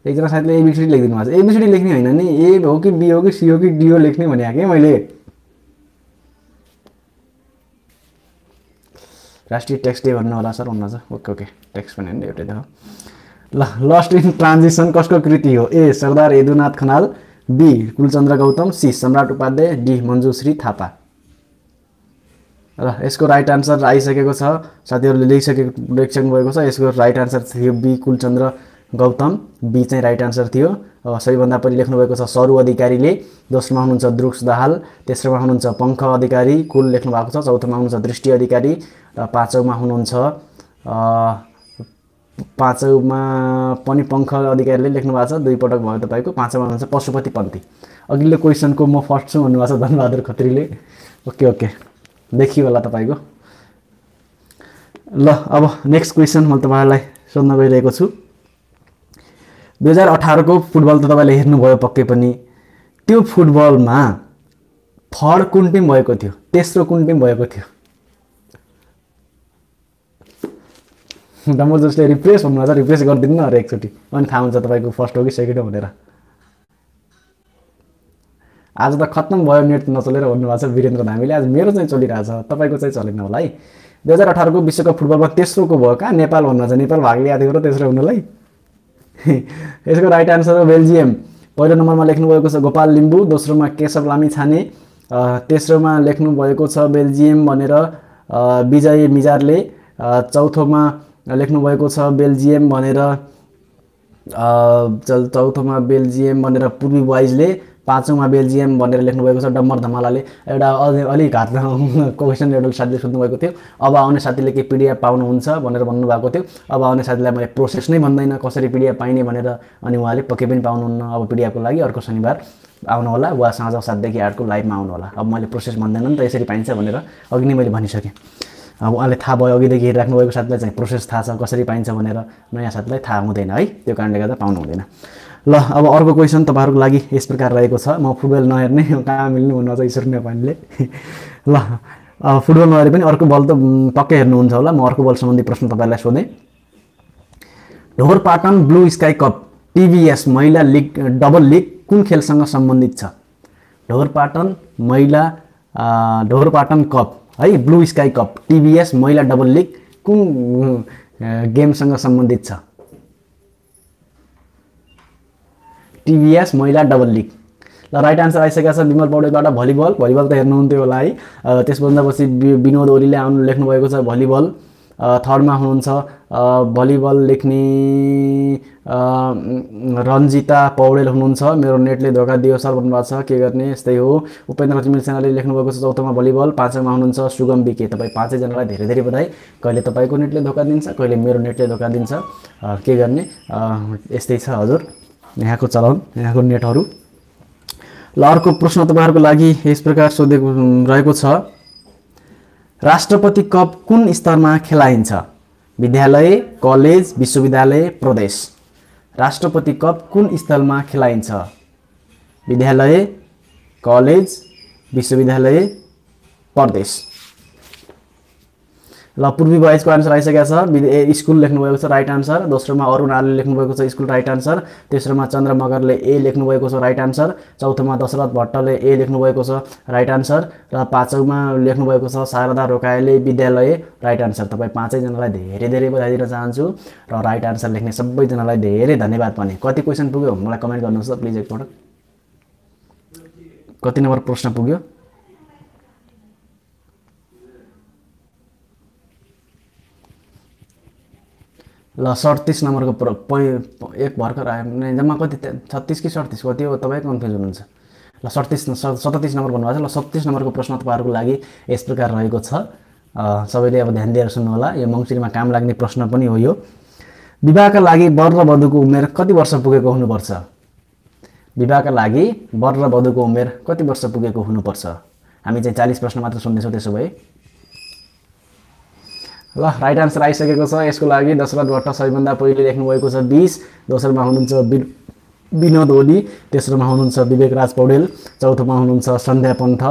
एकजना साथीले एबिसिडी लेखिदिनु भएको छ एबिसिडी लेख्ने होइन नि ए हो कि बी हो कि सी हो कि डी हो लेख्ने भनेको के मैले राष्ट्रिय ट्याक्स डे भन्नु होला सर हुनुहुन्छ ओके ओके ट्याक्स भन्यो नि एउटै त ल लस्ट इन ट्रान्जिसन कसको कृति हो A Sardar Yadunath Khanal B Kulchandra Gautam C Samrat Upadhyay D Shri Thapa र यसको राइट आन्सर आइसकेको छ साथीहरूले लेखिसकेको लेखिसक्नु भएको छ यसको राइट आन्सर थियो बी कुलचन्द्र गौतम बी चाहिँ राइट आन्सर थियो सबैभन्दा पहिले लेख्नुभएको छ सरु अधिकारीले दोस्रोमा हुनुहुन्छ द्रुक्स दाहाल तेस्रोमा हुनुहुन्छ पङ्ख अधिकारी कुल लेख्नु भएको छ चौथोमा हुनुहुन्छ दृष्टि अधिकारी र पाँचौँमा हुनुहुन्छ पाँचौँमा पनि पङ्ख अधिकारीले लेख्नु भएको छ दुईपटक भयो तपाईँको पाँचौँमा हुनुहुन्छ पशुपति पन्थी अघिल्लो क्वेसनको म फर्स्ट छु भन्नुभएको छ धनबहादुर खत्रीले ओके ओके देखियो होला तपाईँको ल अब नेक्स्ट क्वेसन म तपाईँहरूलाई सोध्न गइरहेको छु दुई हजार अठारको फुटबल त तपाईँले हेर्नुभयो पक्कै पनि त्यो फुटबलमा थर्ड कुन टिम भएको थियो तेस्रो कुन टिम भएको थियो म जसले रिप्लेस त रिप्लेस गरिदिनु न अरे एकचोटि अनि थाहा हुन्छ तपाईँको फर्स्ट हो कि सेकेन्ड हो भनेर आज त खत्तम भयो नेट नचलेर भन्नुभएको छ वीरेन्द्र धामीले आज मेरो चाहिँ चलिरहेको छ तपाईँको चाहिँ चलेन होला है दुई हजार अठारको विश्वकप फुटबलमा तेस्रोको भयो कहाँ नेपाल भन्नुभएको छ नेपाल भाग लिएको थियो र तेस्रो हुनुलाई यसको राइट आन्सर हो बेल्जियम पहिलो नम्बरमा लेख्नुभएको छ गोपाल लिम्बू दोस्रोमा केशव लामी छाने तेस्रोमा लेख्नुभएको छ बेल्जियम भनेर विजय मिजारले चौथोमा लेख्नुभएको छ बेल्जियम भनेर चौथोमा बेल्जियम भनेर पूर्वी वाइजले पाँचौँमा बेल्जियम भनेर लेख्नुभएको छ डम्बर धमालाले एउटा अलि अलिक हातमा क्वेसन एउटा साथीले सोध्नुभएको थियो अब आउने साथीले के पिडिएफ पाउनुहुन्छ भनेर भन्नुभएको थियो अब आउने साथीलाई मैले प्रोसेस नै भन्दैन कसरी पिडिएफ पाइने भनेर अनि उहाँले पक्कै पनि पाउनुहुन्न अब पिडिएफको लागि अर्को शनिबार आउनु होला वा साँझ सातदेखि आठको आउनु होला अब मैले प्रोसेस भन्दैन नि त यसरी पाइन्छ भनेर अघि नै मैले भनिसकेँ अब उहाँले थाहा भयो अघिदेखि हेरिराख्नुभएको साथीलाई चाहिँ प्रोसेस थाहा छ कसरी पाइन्छ भनेर नयाँ साथीलाई थाहा हुँदैन है त्यो कारणले गर्दा पाउनु हुँदैन ल अब अर्को क्वेसन तपाईँहरूको लागि यस प्रकार रहेको छ म फुटबल नहेर्ने कहाँ मिल्नु भन्नुहुन्छ ईश्वर नेपालीले ल फुटबल नहेरे पनि अर्को बल त पक्कै हेर्नुहुन्छ होला म अर्को बल सम्बन्धी प्रश्न तपाईँलाई सोधेँ Dhorpatan blue sky cup TVS महिला लिग डबल लिग कुन खेलसँग सम्बन्धित छ ढोरपाटन महिला ढोरपाटन कप है ब्लु स्काई कप टिभिएस महिला डबल लिग कुन गेमसँग सम्बन्धित छ टिभीएस महिला डबल लिग ल राइट आन्सर आइसकेका छ विमल पौडेलबाट भलिबल भलिबल त हेर्नुहुन्थ्यो होला है त्यसभन्दा पछि विनोद ओलीले आउनु लेख्नुभएको छ भलिबल थर्डमा हुनुहुन्छ भलिबल लेख्ने रन्जिता पौडेल हुनुहुन्छ मेरो नेटले धोका दियो सर भन्नुभएको छ के गर्ने यस्तै हो उपेन्द्र तिमिल सेनाले लेख्नुभएको छ चौथोमा भलिबल पाँचौँमा हुनुहुन्छ सुगम बिके तपाईँ पाँचैजनालाई धेरै धेरै बधाई कहिले तपाईँको नेटले धोका दिन्छ कहिले मेरो नेटले धोका दिन्छ के गर्ने यस्तै छ हजुर यहाँको चलन यहाँको नेटहरू ल अर्को प्रश्न तपाईँहरूको लागि यस प्रकार सोधेको रहेको छ राष्ट्रपति कप कुन स्तरमा खेलाइन्छ विद्यालय कलेज विश्वविद्यालय प्रदेश राष्ट्रपति कप कुन स्तरमा खेलाइन्छ विद्यालय कलेज विश्वविद्यालय प्रदेश ल पूर्वी बोइजको आन्सर आइसकेको छ ए स्कुल लेख्नुभएको छ राइट आन्सर दोस्रोमा अरुण आले लेख्नुभएको छ स्कुल राइट आन्सर तेस्रोमा चन्द्र मगरले ए लेख्नुभएको छ राइट आन्सर चौथोमा दशरथ भट्टले ए लेख्नुभएको छ राइट आन्सर र पाँचौँमा लेख्नुभएको छ शारदा रोकायले विद्यालय राइट आन्सर तपाईँ पाँचैजनालाई धेरै धेरै बधाई दिन चाहन्छु र राइट आन्सर लेख्ने सबैजनालाई धेरै धन्यवाद पनि कति क्वेसन पुग्यो मलाई कमेन्ट गर्नुहोस् त प्लिज एकपटक कति नम्बर प्रश्न पुग्यो ल सडतिस नम्बरको प्र एक भर्खर आयो भने जम्मा कति छत्तिस कि सडतिस कति हो तपाईँ कन्फ्युज हुनुहुन्छ ल सडतिस सततिस नम्बर भन्नुभएको छ ल सत्तिस नम्बरको प्रश्न तपाईँहरूको लागि यस प्रकार रहेको छ सबैले अब ध्यान दिएर सुन्नु होला यो मङ्सिरमा काम लाग्ने प्रश्न पनि हो यो विवाहका लागि वर र वधुको उमेर कति वर्ष पुगेको हुनुपर्छ विवाहका लागि वर र वधुको उमेर कति वर्ष पुगेको हुनुपर्छ हामी चाहिँ चालिस प्रश्न मात्र सुन्दैछौँ त्यसो भए ल राइट आन्सर आइसकेको छ यसको लागि दशरथ भट्ट सबैभन्दा पहिले लेख्नुभएको छ बिस दोस्रोमा हुनुहुन्छ विनोद ओली तेस्रोमा हुनुहुन्छ विवेक राज पौडेल चौथोमा हुनुहुन्छ सन्ध्या पन्थ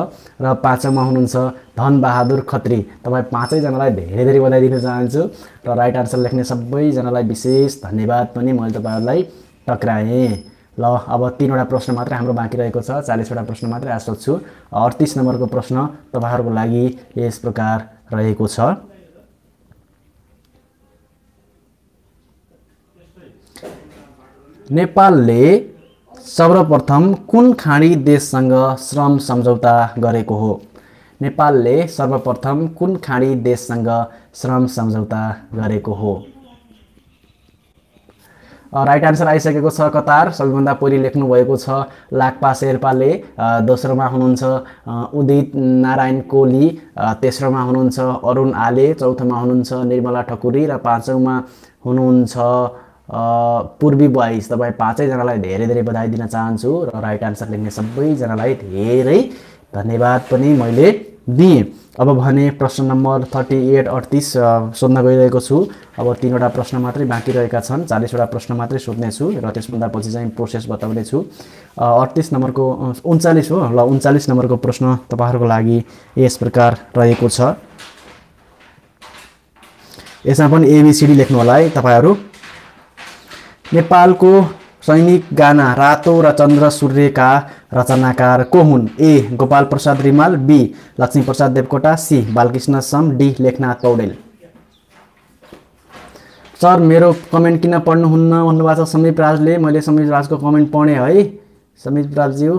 र पाँचौँमा हुनुहुन्छ धनबहादुर खत्री तपाईँ पाँचैजनालाई धेरै धेरै बधाई दिन चाहन्छु र राइट आन्सर लेख्ने सबैजनालाई विशेष धन्यवाद पनि मैले तपाईँहरूलाई टक्राएँ ल अब तिनवटा प्रश्न मात्रै हाम्रो बाँकी रहेको छ चालिसवटा प्रश्न मात्रै आज सोध्छु अडतिस नम्बरको प्रश्न तपाईँहरूको लागि यस प्रकार रहेको छ नेपालले सर्वप्रथम कुन खाडी देशसँग श्रम सम्झौता गरेको हो नेपालले सर्वप्रथम कुन खाडी देशसँग श्रम सम्झौता गरेको हो राइट आन्सर आइसकेको छ कतार सबैभन्दा पहिले लेख्नुभएको छ लाक्पा शेर्पाले दोस्रोमा हुनुहुन्छ उदित नारायण कोली तेस्रोमा हुनुहुन्छ अरुण आले चौथोमा हुनुहुन्छ निर्मला ठकुरी र पाँचौँमा हुनुहुन्छ पूर्वी बोइज तपाईँ पाँचैजनालाई धेरै धेरै बधाई दिन चाहन्छु र राइट आन्सर लेख्ने सबैजनालाई धेरै धन्यवाद पनि मैले दिएँ अब भने प्रश्न नम्बर थर्टी एट अडतिस सोध्न गइरहेको छु अब तिनवटा प्रश्न मात्रै बाँकी रहेका छन् चालिसवटा प्रश्न मात्रै सोध्नेछु र त्यसभन्दा पछि चाहिँ प्रोसेस बताउनेछु अडतिस नम्बरको उन्चालिस हो ल उन्चालिस नम्बरको प्रश्न तपाईँहरूको लागि यस प्रकार रहेको छ यसमा पनि एबिसिडी लेख्नु होला है तपाईँहरू नेपालको सैनिक गाना रातो र चन्द्र सूर्यका रचनाकार को हुन् A Gopal Prasad Rimal B Laxmiprasad Devkota C Balkrishna Sama D Lekhnath Paudel sir मेरो कमेन्ट किन पढ्नुहुन्न भन्नुभएको छ समीप राजले मैले समीप राजको कमेन्ट पढेँ है समीप राजज्यू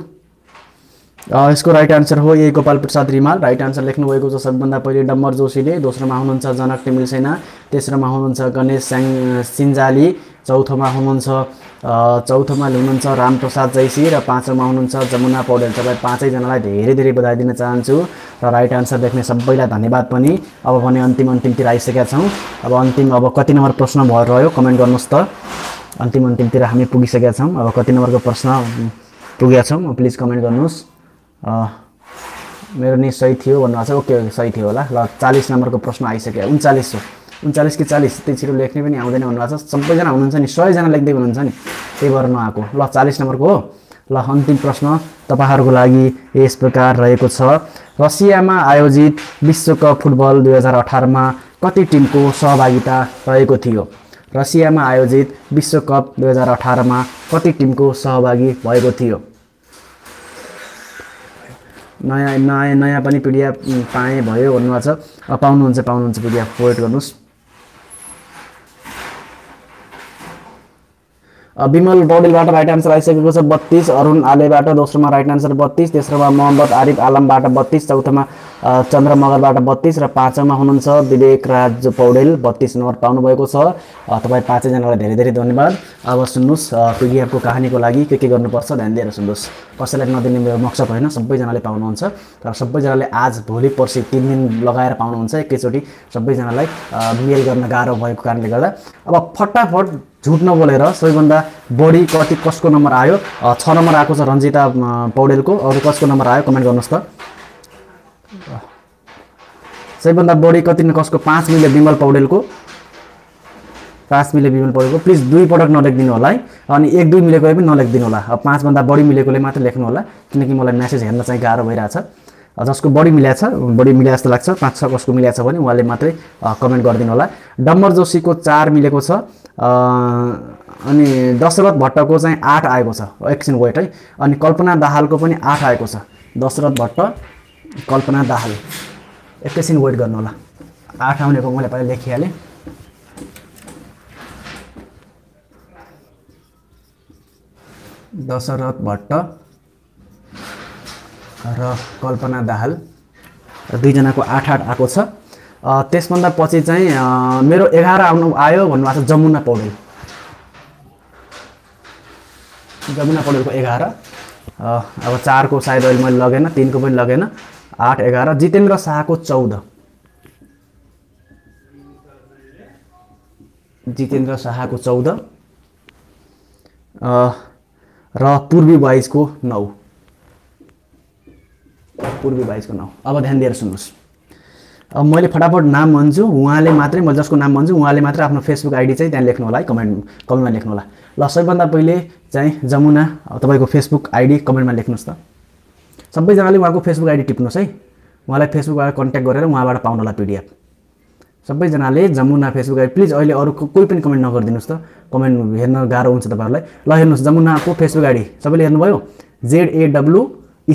यसको राइट आन्सर हो यही गोपाल प्रसाद रिमाल राइट आन्सर लेख्नुभएको छ सबभन्दा पहिले डम्बर जोशीले दोस्रोमा हुनुहुन्छ जनक तिमिल सेना तेस्रोमा हुनुहुन्छ गणेश स्याङ सिन्जाली चौथोमा हुनुहुन्छ चौथोमा हुनुहुन्छ रामप्रसाद जैसी र पाँचौँमा हुनुहुन्छ जमुना पौडेल तपाईँ पाँचैजनालाई धेरै धेरै बधाई दिन चाहन्छु र राइट आन्सर देख्ने सबैलाई धन्यवाद पनि अब भने अन्तिम अन्तिमतिर आइसकेका छौँ अब अन्तिम अब कति नम्बर प्रश्न भयो रह्यो कमेन्ट गर्नुहोस् त अन्तिम अन्तिमतिर हामी पुगिसकेका छौँ अब कति नम्बरको प्रश्न पुगेका छौँ प्लिज कमेन्ट गर्नुहोस् मेरो नि सही थियो भन्नुभएको छ ओके ओके सही थियो होला ल चालिस नम्बरको प्रश्न आइसक्यो उन्चालिस हो उन्चालिस कि चालिस त्यति छिटो लेख्ने पनि आउँदैन भन्नुभएको छ सबैजना हुनुहुन्छ नि सयजना लेख्दै हुनुहुन्छ नि त्यही भएर नआएको ल चालिस नम्बरको हो ल अन्तिम प्रश्न तपाईँहरूको लागि यस प्रकार रहेको छ रसियामा आयोजित विश्वकप फुटबल दुई हजार अठारमा कति टिमको सहभागिता रहेको थियो रसियामा आयोजित विश्वकप दुई हजार अठारमा कति टिमको सहभागी भएको थियो नयाँ नयाँ नयाँ पनि पिडिएफ पाएँ भयो भन्नुभएको छ पाउनुहुन्छ पाउनुहुन्छ पिडिएफ फोर्ड गर्नुहोस् विमल पौडेलबाट राइट आन्सर आइसकेको छ बत्तिस अरुण आलेबाट दोस्रोमा राइट आन्सर बत्तिस तेस्रोमा मोहम्मद आरिफ आलमबाट बत्तिस चौथोमा चन्द्र मगरबाट बत्तिस र पाँचौँमा हुनुहुन्छ विवेक राज पौडेल बत्तिस नम्बर पाउनुभएको छ तपाईँ पाँचैजनालाई धेरै धेरै धन्यवाद अब सुन्नुहोस् पिडिएफको कहानीको लागि के के गर्नुपर्छ ध्यान दिएर सुन्नुहोस् कसैलाई नदिने मेरो मकसद होइन सबैजनाले पाउनुहुन्छ र सबैजनाले आज भोलि पर्सि तिन दिन लगाएर पाउनुहुन्छ एकैचोटि सबैजनालाई मेल गर्न गाह्रो भएको कारणले गर्दा अब फटाफट झुट नबोलेर सबैभन्दा बढी कति कसको नम्बर आयो छ नम्बर आएको छ रन्जिता पौडेलको अरू कसको नम्बर आयो कमेन्ट गर्नुहोस् त सबैभन्दा बढी कति कसको पाँच मिलियन बिमल पौडेलको पाँच मिले बिमल पौडेलको प्लिज दुई पटक नलेखिदिनु होला है अनि एक दुई मिलेको पनि नलेखिदिनु होला अब पाँचभन्दा बढी मिलेकोले मात्रै लेख्नु होला किनकि मलाई म्यासेज हेर्न चाहिँ गाह्रो भइरहेछ जसको बढी मिलाएछ बढी मिल्या जस्तो लाग्छ पाँच छ कसको मिलाएको छ भने उहाँले मात्रै कमेन्ट गरिदिनु होला डम्बर जोशीको चार मिलेको छ अनि दशरथ भट्टको चाहिँ आठ आएको छ एकछिन वेट है अनि कल्पना दाहालको पनि आठ आएको छ दशरथ भट्ट कल्पना दाहाल एकैछिन वेट गर्नु होला आठ आउनेको मैले पहिला लेखिहालेँ दशरथ भट्ट र कल्पना दाहाल दुईजनाको आठ आठ आएको छ त्यसभन्दा पछि चाहिँ मेरो एघार आउनु आयो भन्नुभएको छ जमुना पौडेल जमुना पौडेलको एघार अब चारको सायद अहिले मैले लगेन तिनको पनि लगेन आठ एघार जितेन्द्र शाहको चौध जितेन्द्र शाहको चौध र पूर्वी बाइजको नौ पूर्वी बाइजको नौ अब ध्यान दिएर सुन्नुहोस् अब मैले फटाफट नाम भन्छु उहाँले मात्रै म जसको नाम भन्छु उहाँले मात्रै आफ्नो फेसबुक आइडी चाहिँ त्यहाँ लेख्नु होला है कमेन्ट कमेन्टमा लेख्नु होला ल सबैभन्दा पहिले चाहिँ जमुना तपाईँको फेसबुक आइडी कमेन्टमा लेख्नुहोस् त सबैजनाले उहाँको फेसबुक आइडी टिप्नुहोस् है उहाँलाई फेसबुकबाट कन्ट्याक्ट गरेर उहाँबाट पाउनु होला पिडिएफ सबैजनाले जमुना फेसबुक आइडी प्लिज अहिले अरू कोही पनि कमेन्ट नगरिदिनुहोस् त कमेन्ट हेर्न गाह्रो हुन्छ तपाईँहरूलाई ल हेर्नुहोस् जमुनाको फेसबुक आइडी सबैले हेर्नुभयो जेडएडब्लु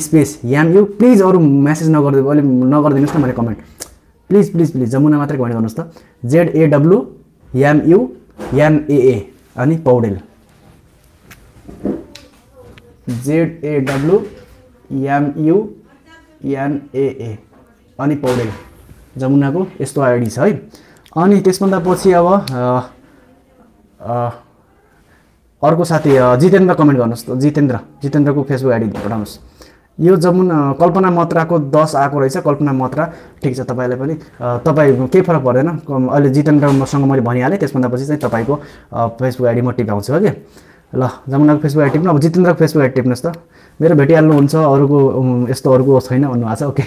स्पेस याम यु प्लिज अरू म्यासेज नगरिदिनु अहिले नगरिदिनुहोस् न मैले comment please please please Jamuna मात्रै कमेन्ट गर्नुहोस् त जेडएडब्लु याम यु याम एए अनि पौडेल जेडएडब्लु एमयुएनएए e e e अनि पौडेल जमुनाको यस्तो आइडी छ है अनि त्यसभन्दा पछि अब अर्को साथी जितेन्द्र कमेन्ट गर्नुहोस् जितेन्द्र जितेन्द्रको फेसबुक आइडी पठाउनुहोस् यो जमुना कल्पना मत्राको दस आएको रहेछ कल्पना मत्रा ठिक छ तपाईँलाई पनि तपाईँ केही फरक पर्दैन अहिले जितेन्द्रसँग मैले भनिहालेँ त्यसभन्दा पछि चाहिँ तपाईँको फेसबुक आइडी म टिपाउँछु है ल जमुनाको फेसबुक टिप्नु अब जितेन्द्रको फेसबुक टिप्नुहोस् त मेरो भेटिहाल्नुहुन्छ अरूको यस्तो अरूको छैन भन्नुभएको छ ओके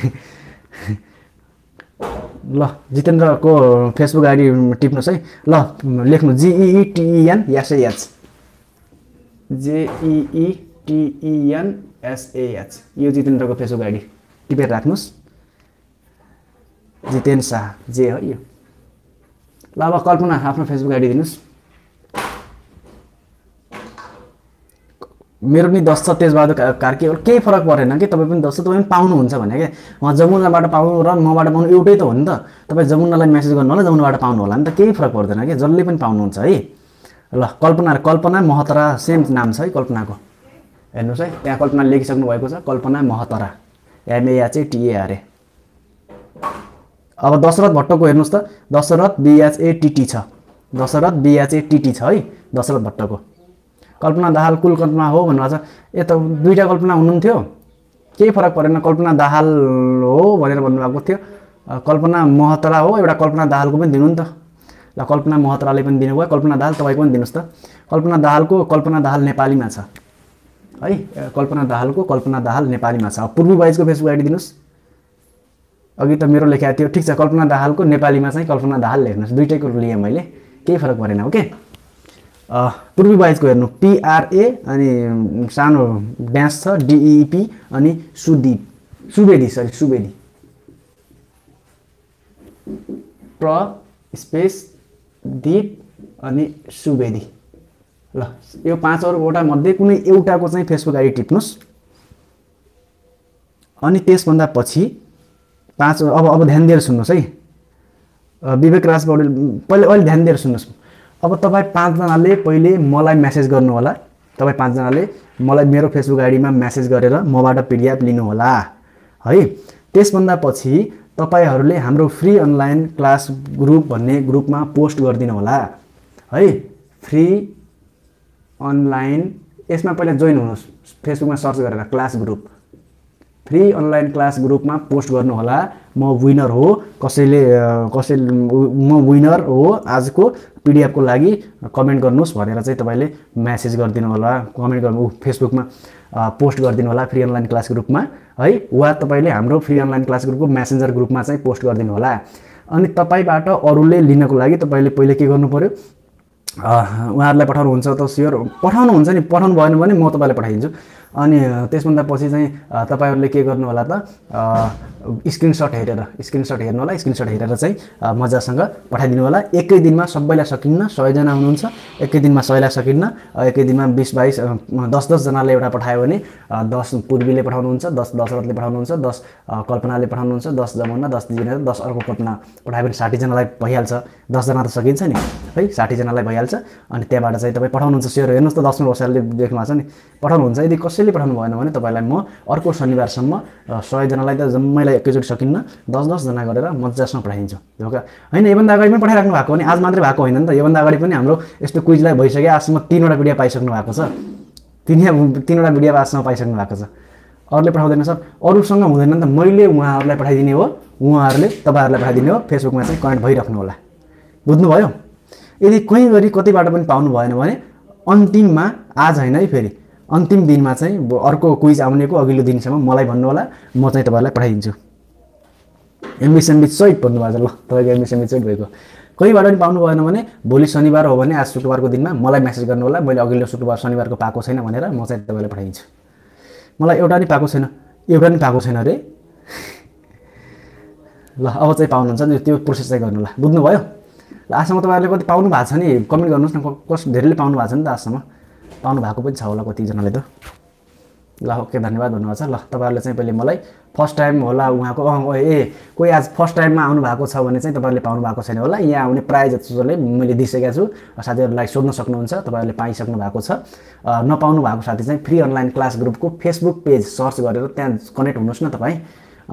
ल जितेन्द्रको फेसबुक आइडी टिप्नुहोस् है ल लेख्नु जिइटिइएन एसएएच जेइइटिइएन एसएएच यो जितेन्द्रको फेसबुक आइडी टिपेर राख्नुहोस् जितेन शाह जे हो यो ल अब कल्पना आफ्नो फेसबुक आइडी दिनुहोस् मेरो पनि दस छ तेजबहादुर कार्की केही फरक परेन कि तपाईँ पनि दस छ तपाईँ पनि पाउनुहुन्छ भने क्या उहाँ जमुनाबाट पाउनु र मबाट पाउनु एउटै त हो नि त तपाईँ जमुनालाई मेसेज गर्नु होला जमुनाबाट पाउनु होला नि त केही फरक पर्दैन कि जसले पनि पाउनुहुन्छ है ल कल्पना कल्पना महतरा सेम नाम छ है कल्पनाको हेर्नुहोस् है त्यहाँ कल्पना लेखिसक्नु भएको छ कल्पना महतरा एमएया ए टिएआरए अब दशरथ भट्टको हेर्नुहोस् त दशरथ बिएचएटिटी छ दशरथ बिएचएटिटी छ है दशरथ भट्टको कल्पना दाहाल कुल कल्पना हो भन्नुभएको छ ए त दुईवटा कल्पना हुनुहुन्थ्यो केही फरक परेन कल्पना दाहाल हो भनेर भन्नुभएको थियो कल्पना महतरा हो एउटा कल्पना दाहालको पनि दिनु नि त ल कल्पना महतराले पनि दिनुभयो कल्पना दाहाल तपाईँको पनि दिनुहोस् त कल्पना दाहालको कल्पना दाहाल नेपालीमा छ है कल्पना दाहालको कल्पना दाहाल नेपालीमा छ पूर्वी वाइजको फेसबुक आइडी दिनुहोस् अघि त मेरो लेखाएको थियो ठिक छ कल्पना दाहालको नेपालीमा चाहिँ कल्पना दाहाल लेख्नुहोस् दुइटैको लिएँ मैले केही फरक परेन ओके पूर्वी वाइजको हेर्नु पिआरए अनि सानो ड्यास छ डिइपी e e अनि सुदीप सुवेदी सरी सुवेदी प्र स्पेस दिप अनि सुवेदी ल यो पाँचवटा मध्ये कुनै एउटाको चाहिँ फेसबुक आइडी टिप्नुहोस् अनि त्यसभन्दा पछि पाँच अब अब ध्यान दिएर सुन्नुहोस् है विवेक राज पौडेल पहिले अहिले ध्यान दिएर सुन्नुहोस् अब तपाईँ पाँचजनाले पहिले मलाई म्यासेज गर्नुहोला तपाईँ पाँचजनाले मलाई मेरो फेसबुक आइडीमा म्यासेज गरेर मबाट पिडिएफ लिनुहोला है त्यसभन्दा पछि तपाईँहरूले हाम्रो फ्री अनलाइन क्लास ग्रुप भन्ने ग्रुपमा पोस्ट गरिदिनु होला है फ्री अनलाइन यसमा पहिला जोइन हुनुहोस् फेसबुकमा सर्च गरेर class group free online class ग्रुपमा पोस्ट गर्नुहोला म विनर हो कसैले कसै म विनर हो आजको पिडिएफको लागि कमेन्ट गर्नुहोस् भनेर चाहिँ तपाईँले म्यासेज गरिदिनु होला कमेन्ट गर्नु फेसबुकमा पोस्ट गरिदिनु होला फ्री अनलाइन क्लास ग्रुपमा है वा तपाईँले हाम्रो फ्री अनलाइन क्लास ग्रुपको म्यासेन्जर ग्रुपमा चाहिँ पोस्ट गरिदिनु होला अनि तपाईँबाट अरूले लिनको लागि तपाईँले पहिले के गर्नु पऱ्यो उहाँहरूलाई पठाउनुहुन्छ त सेयर पठाउनुहुन्छ नि पठाउनु भएन भने म तपाईँलाई पठाइदिन्छु अनि त्यसभन्दा पछि चाहिँ तपाईँहरूले के गर्नु होला त स्क्रिनसट हेरेर स्क्रिनसट हेर्नु होला स्क्रिनसट हेरेर चाहिँ मजासँग पठाइदिनु होला एकै दिनमा सबैलाई सकिन्न सयजना हुनुहुन्छ एकै दिनमा सयलाई सकिन्न एकै दिनमा बिस बाइस दस दसजनाले एउटा पठायो भने दस पूर्वीले पठाउनुहुन्छ दस दशरथले पठाउनुहुन्छ दस कल्पनाले पठाउनुहुन्छ दस जमुना दस दिदीले दस अर्को कल्पना पठायो भने साठीजनालाई भइहाल्छ दसजना त सकिन्छ नि है साठीजनालाई भइहाल्छ अनि त्यहाँबाट चाहिँ तपाईँ पठाउनुहुन्छ सेयर हेर्नुहोस् त दसमा वर्षले देख्नु भएको छ नि पठाउनुहुन्छ यदि कस कसैले पठाउनु भएन भने तपाईँलाई म अर्को शनिबारसम्म सयजनालाई त जम्मैलाई एकैचोटि सकिन्न दस दसजना गरेर मजासँग पठाइदिन्छु ढोका होइन योभन्दा अगाडि पनि पठाइराख्नु भएको भने आज मात्रै भएको होइन नि त योभन्दा अगाडि पनि हाम्रो यस्तो क्विजलाई भइसक्यो आजसम्म तिनवटा भिडियो पाइसक्नु भएको छ तिन तिनवटा भिडियो आजसम्म पाइसक्नु भएको छ अरूले पठाउँदैन सर अरूसँग हुँदैन नि त मैले उहाँहरूलाई पठाइदिने हो उहाँहरूले तपाईँहरूलाई पठाइदिने हो फेसबुकमा चाहिँ कमेन्ट भइराख्नु होला बुझ्नुभयो यदि कहीँ गरी कतैबाट पनि पाउनु भएन भने अन्तिममा आज होइन है फेरि अन्तिम दिनमा चाहिँ अर्को क्विज आउनेको अघिल्लो दिनसम्म मलाई भन्नु होला म चाहिँ तपाईँहरूलाई पठाइदिन्छु एमबिसएमबी चोइट भन्नुभएको छ ल तपाईँको एमबिसएमबी चोइट भएको कहीँबाट पनि पाउनु भएन भने भोलि शनिबार हो भने आज शुक्रबारको दिनमा मलाई मेसेज होला मैले अघिल्लो शुक्रबार शनिबारको पाएको छैन भनेर म चाहिँ तपाईँलाई पठाइदिन्छु मलाई एउटा नि पाएको छैन एउटा नि पाएको छैन अरे ल अब चाहिँ पाउनुहुन्छ नि त्यो प्रोसेस चाहिँ गर्नु होला बुझ्नुभयो ल आजसम्म तपाईँहरूले कति पाउनु भएको छ नि कमेन्ट गर्नुहोस् न कस धेरैले पाउनु भएको छ नि त आजसम्म पाउनु भएको पनि छ होला कतिजनाले त ल ओके धन्यवाद भन्नुभएको छ ल तपाईँहरूले चाहिँ पहिले मलाई फर्स्ट टाइम होला उहाँको ए कोही आज फर्स्ट टाइममा आउनु भएको छ भने चाहिँ तपाईँहरूले पाउनु भएको छैन होला यहाँ आउने प्रायः जसले मैले दिइसकेको छु साथीहरूलाई सोध्न सक्नुहुन्छ तपाईँहरूले पाइसक्नु भएको छ नपाउनु भएको साथी चाहिँ फ्री अनलाइन क्लास ग्रुपको फेसबुक पेज सर्च गरेर त्यहाँ कनेक्ट हुनुहोस् न तपाईँ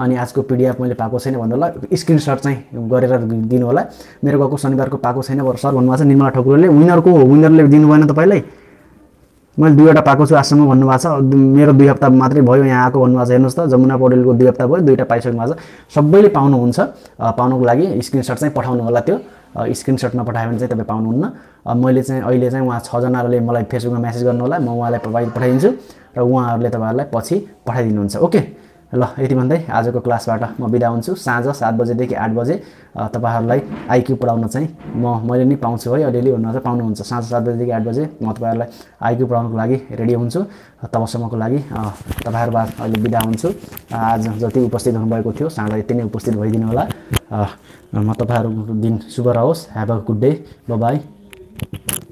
अनि आजको पिडिएफ मैले पाएको छैन भन्नु होला स्क्रिनसट चाहिँ गरेर दिनु होला मेरो गएको शनिबारको पाएको छैन सर भन्नुभएको छ निर्मला ठकुरले विनरको विनरले दिनु भएन तपाईँलाई मैले दुईवटा पाएको छु आजसम्म भन्नुभएको छ मेरो दुई हप्ता मात्रै भयो यहाँ आएको भन्नुभएको छ हेर्नुहोस् त जमुना पौडेलको दुई हप्ता भयो दुईवटा पाइसक्नु भएको छ सबैले पाउनुहुन्छ पाउनुको लागि स्क्रिनसट चाहिँ पठाउनु होला त्यो स्क्रिनसटमा पठायो भने चाहिँ तपाईँ पाउनुहुन्न मैले चाहिँ अहिले चाहिँ उहाँ छजनाले मलाई फेसबुकमा मेसेज गर्नु होला म उहाँलाई पठाइदिन्छु र उहाँहरूले तपाईँहरूलाई पछि पठाइदिनुहुन्छ ओके ल यति भन्दै आजको क्लासबाट म बिदा हुन्छु साँझ सात बजेदेखि आठ बजे तपाईँहरूलाई आइक्यू पढाउन चाहिँ म मैले नि पाउँछु है अलिअलि भन्नु चाहिँ पाउनुहुन्छ साँझ सात बजेदेखि आठ बजे म तपाईँहरूलाई आइक्यू पढाउनुको लागि रेडी हुन्छु तबसम्मको लागि तपाईँहरूबाट अहिले बिदा हुन्छु आज जति उपस्थित हुनुभएको थियो साँझ यति नै उपस्थित भइदिनु होला म तपाईँहरूको दिन शुभ रहोस् have a good day by